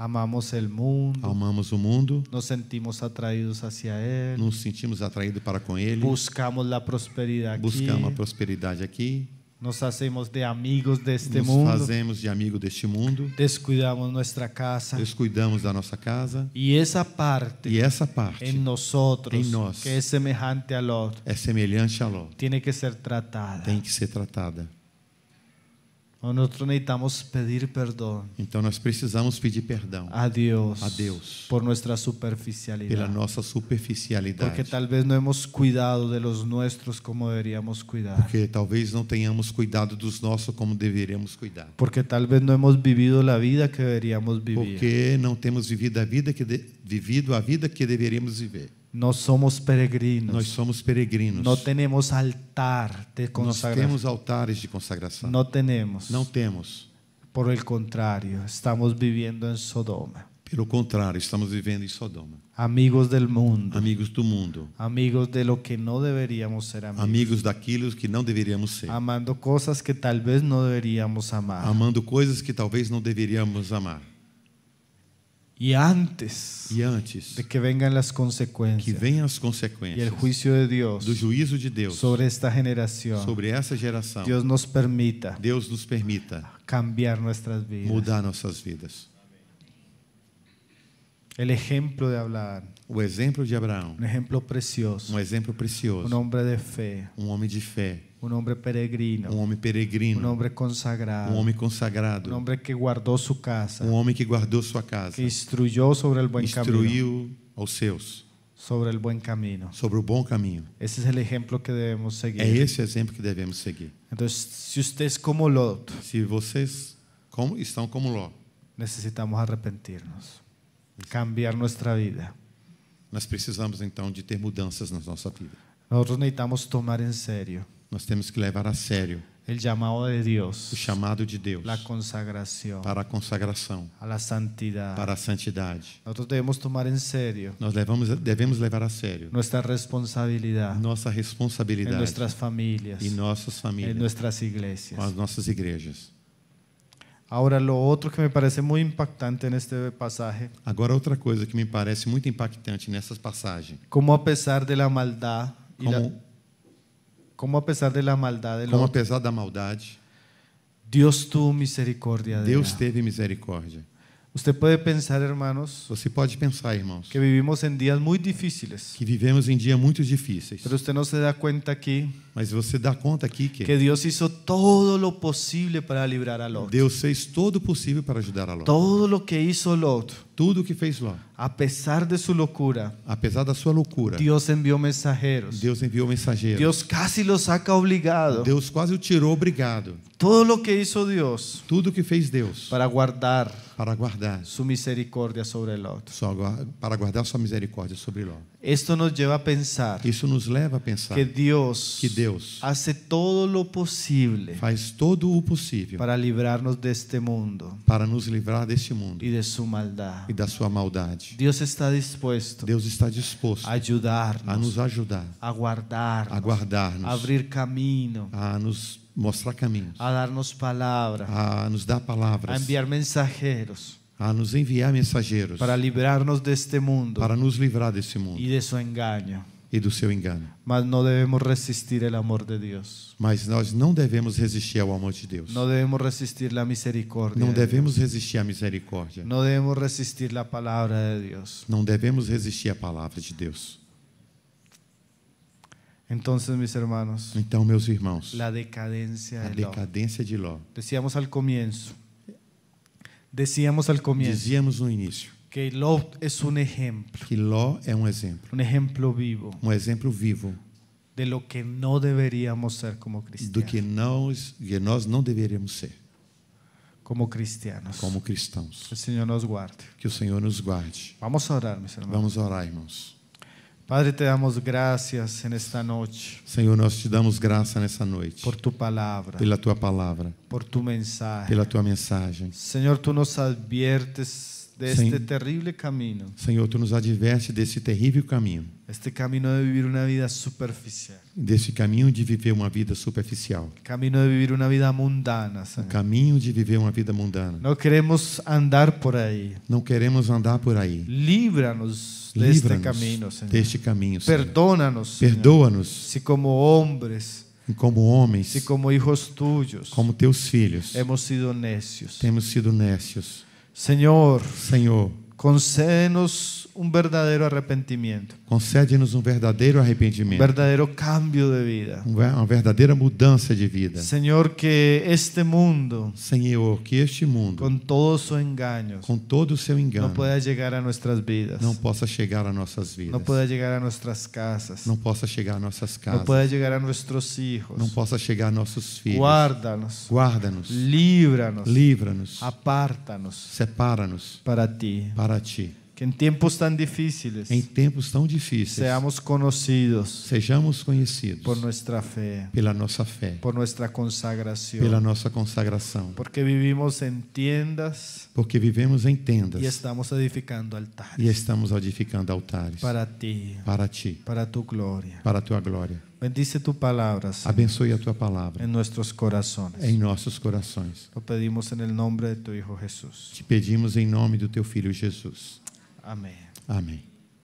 Amamos mundo. Amamos o mundo. Nos sentimos atraídos hacia ele. Nos sentimos atraídos para com ele. Buscamos a prosperidade Buscamos aqui. a prosperidade aqui. Nos fazemos de amigos deste Nos mundo. Nos fazemos de amigo deste mundo. Descuidamos nossa casa. Descuidamos da nossa casa. E essa parte. E essa parte. Em nós em nós, que é semelhante a Lot. É semelhante a Tem que ser tratada. Tem que ser tratada. Então pedir Então nós precisamos pedir perdão a Deus, a Deus por nossa superficialidade. Pela nossa superficialidade. Porque talvez não hemos cuidado de los nuestros como deberíamos cuidar. Porque talvez não tenhamos cuidado dos nossos como deveríamos cuidar. Porque talvez não hemos vivido a vida que deberíamos viver. Porque não temos vivido a vida que de, vivido a vida que deveríamos viver. Nós somos peregrinos. Nós somos peregrinos. Não temos altar de consagração. Nós temos altares de consagração. Não temos. Não temos. Por el contrário, estamos vivendo em Sodoma. Pelo contrário, estamos vivendo em Sodoma. Amigos do mundo. Amigos do mundo. Amigos de lo que não deveríamos ser amigos. Amigos daquilo que não deveríamos ser. Amando coisas que talvez não deveríamos amar. Amando coisas que talvez não deveríamos amar. E antes, e antes de que venham as consequências, que venham as consequências, e o juízo de Deus, do juízo de Deus sobre esta geração, sobre essa geração, Deus nos permita, Deus nos permita cambiar nossas vidas, mudar nossas vidas. o exemplo de Abraham, o exemplo de Abraão, um exemplo precioso, um exemplo precioso, um homem de fé, um homem de fé um homem peregrino. Um homem peregrino. Um homem consagrado. Um homem consagrado. Um homem que guardou sua casa. Um homem que guardou sua casa. Que instruiu sobre o bom caminho. Instruiu aos seus. Sobre o bom caminho. Sobre o bom caminho. Esse é o exemplo que devemos seguir. É esse exemplo que devemos seguir. Então, se vocês como Lot, como estão como Lot, necessitamos arrepentir-nos, cambiar nossa vida. Nós precisamos então de ter mudanças na nossa vida. Nós necessitamos tomar em sério nós temos que levar a sério el llamado de Dios, o chamado de Deus la consagración, para a consagração, a la para a santidade. Nós devemos tomar em sério. Nós levamos, devemos levar a sério nossa responsabilidade, nossa responsabilidade em nossas famílias, e nossas famílias, em nossas igrejas, com as nossas igrejas. Agora, o outro que me parece muito impactante neste passagem. Agora, outra coisa que me parece muito impactante nessas passagens. Como apesar da maldade, como, como apesar de la Como apesar da maldade, Deus tuvo misericórdia. Deus ela. teve misericórdia. Você pode pensar, irmãos? Você pode pensar, irmãos, que vivemos em dias muito difíceis, que vivemos em dias muito difíceis, mas você não se dá conta que mas você dá conta aqui que que Deus fez todo o possível para livrar a Lot. Deus fez todo o possível para ajudar a Lot. Todo o que hizo Lot. Tudo o que fez Lot. Apesar de sua loucura. Apesar da sua loucura. Deus enviou mensageiros. Deus enviou mensageiros. Deus quase o saca obrigado. Deus quase o tirou obrigado. Todo o que hizo Deus. Tudo o que fez Deus. Para guardar. Para guardar. Sua misericórdia sobre Lot. Só para guardar sua misericórdia sobre Lot. Esto nos leva a pensar Isso nos leva a pensar que Deus, que Deus faz todo o possível faz todo o possível para livrarnos deste mundo para nos livrar deste mundo e de sua maldade e da sua maldade. Deus está disposto Deus está disposto a ajudar a nos ajudar a guardar a guardar a abrir caminho a nos mostrar caminhos a dar-nos palavra a nos dar palavras a enviar mensageiros a nos enviar mensageiros para liberarnos de este mundo para nos livrar desse mundo e de seu engano e do seu engano mas não devemos resistir ao amor de Deus mas nós não devemos resistir ao amor de Deus não devemos resistir à misericórdia não devemos resistir à misericórdia não devemos resistir à palavra de Deus não devemos resistir à palavra de Deus então mis irmãos então, meus irmãos, a decadência a decadência de Ló. Decíamos ao começo Decíamos al comienzo Dizíamos no início que Ló es un ejemplo, que Ló é um exemplo, un ejemplo vivo um exemplo vivo de lo que no deberíamos ser como do que nós, que nós não deveríamos ser Como cristianos. como cristãos. Que o Senhor nos guarde. Que o Senhor nos guarde. Vamos orar, mis hermanos. Vamos orar, irmãos. Padre, te damos graças nesta noite. Senhor, nós te damos graça nessa noite. Por tua palavra. Pela tua palavra. Por tua mensagem. Pela tua mensagem. Senhor, tu nos adviertes deste Senhor, terrível caminho. Senhor, tu nos adverte desse terrível caminho. Este caminho de viver uma vida superficial. Desse caminho de viver uma vida superficial. Caminho de viver uma vida mundana. Senhor. Caminho de viver uma vida mundana. Não queremos andar por aí. Não queremos andar por aí. Livra-nos nos deste caminho, Senhor. Deste caminho, Senhor. Perdona-nos, Perdoa-nos. Se como homens, como homens, se como hijos tuyos, como teus filhos, hemos sido necios. Temos sido necios. Senhor, Senhor, concede-nos um verdadeiro arrependimento. Concede-nos um verdadeiro arrependimento. Um verdadeiro cambio de vida. Uma verdadeira mudança de vida. Senhor, que este mundo, Senhor, que este mundo, com todo o seu engano, com todo o seu engano, não possa chegar a nossas vidas. Não possa chegar a nossas vidas. Não possa chegar a nossas casas. Não possa chegar a nossas casas. Não possa chegar a nossos filhos. Não possa chegar a nossos filhos. Guarda-nos. Guarda-nos. Livra-nos. Livra-nos. Aparta-nos. Separa-nos para ti. Para ti. Que em tempos tão difíceis. Em tempos tão difíceis. Sejamos conhecidos. Sejamos conhecidos. Por nossa fé. Pela nossa fé. Por nossa consagração. Pela nossa consagração. Porque vivemos em tendas. Porque vivemos em tendas. E estamos edificando altares. E estamos edificando altares. Para ti. Para ti. Para tua glória. Para tua glória. Bendice tu palavra, Senhor, Abençoe a tua palavra. Em nossos corações. Em nossos corações. Te pedimos em nome de Teu Filho Jesus. Te pedimos em nome do teu filho Jesus. Amém. Amém.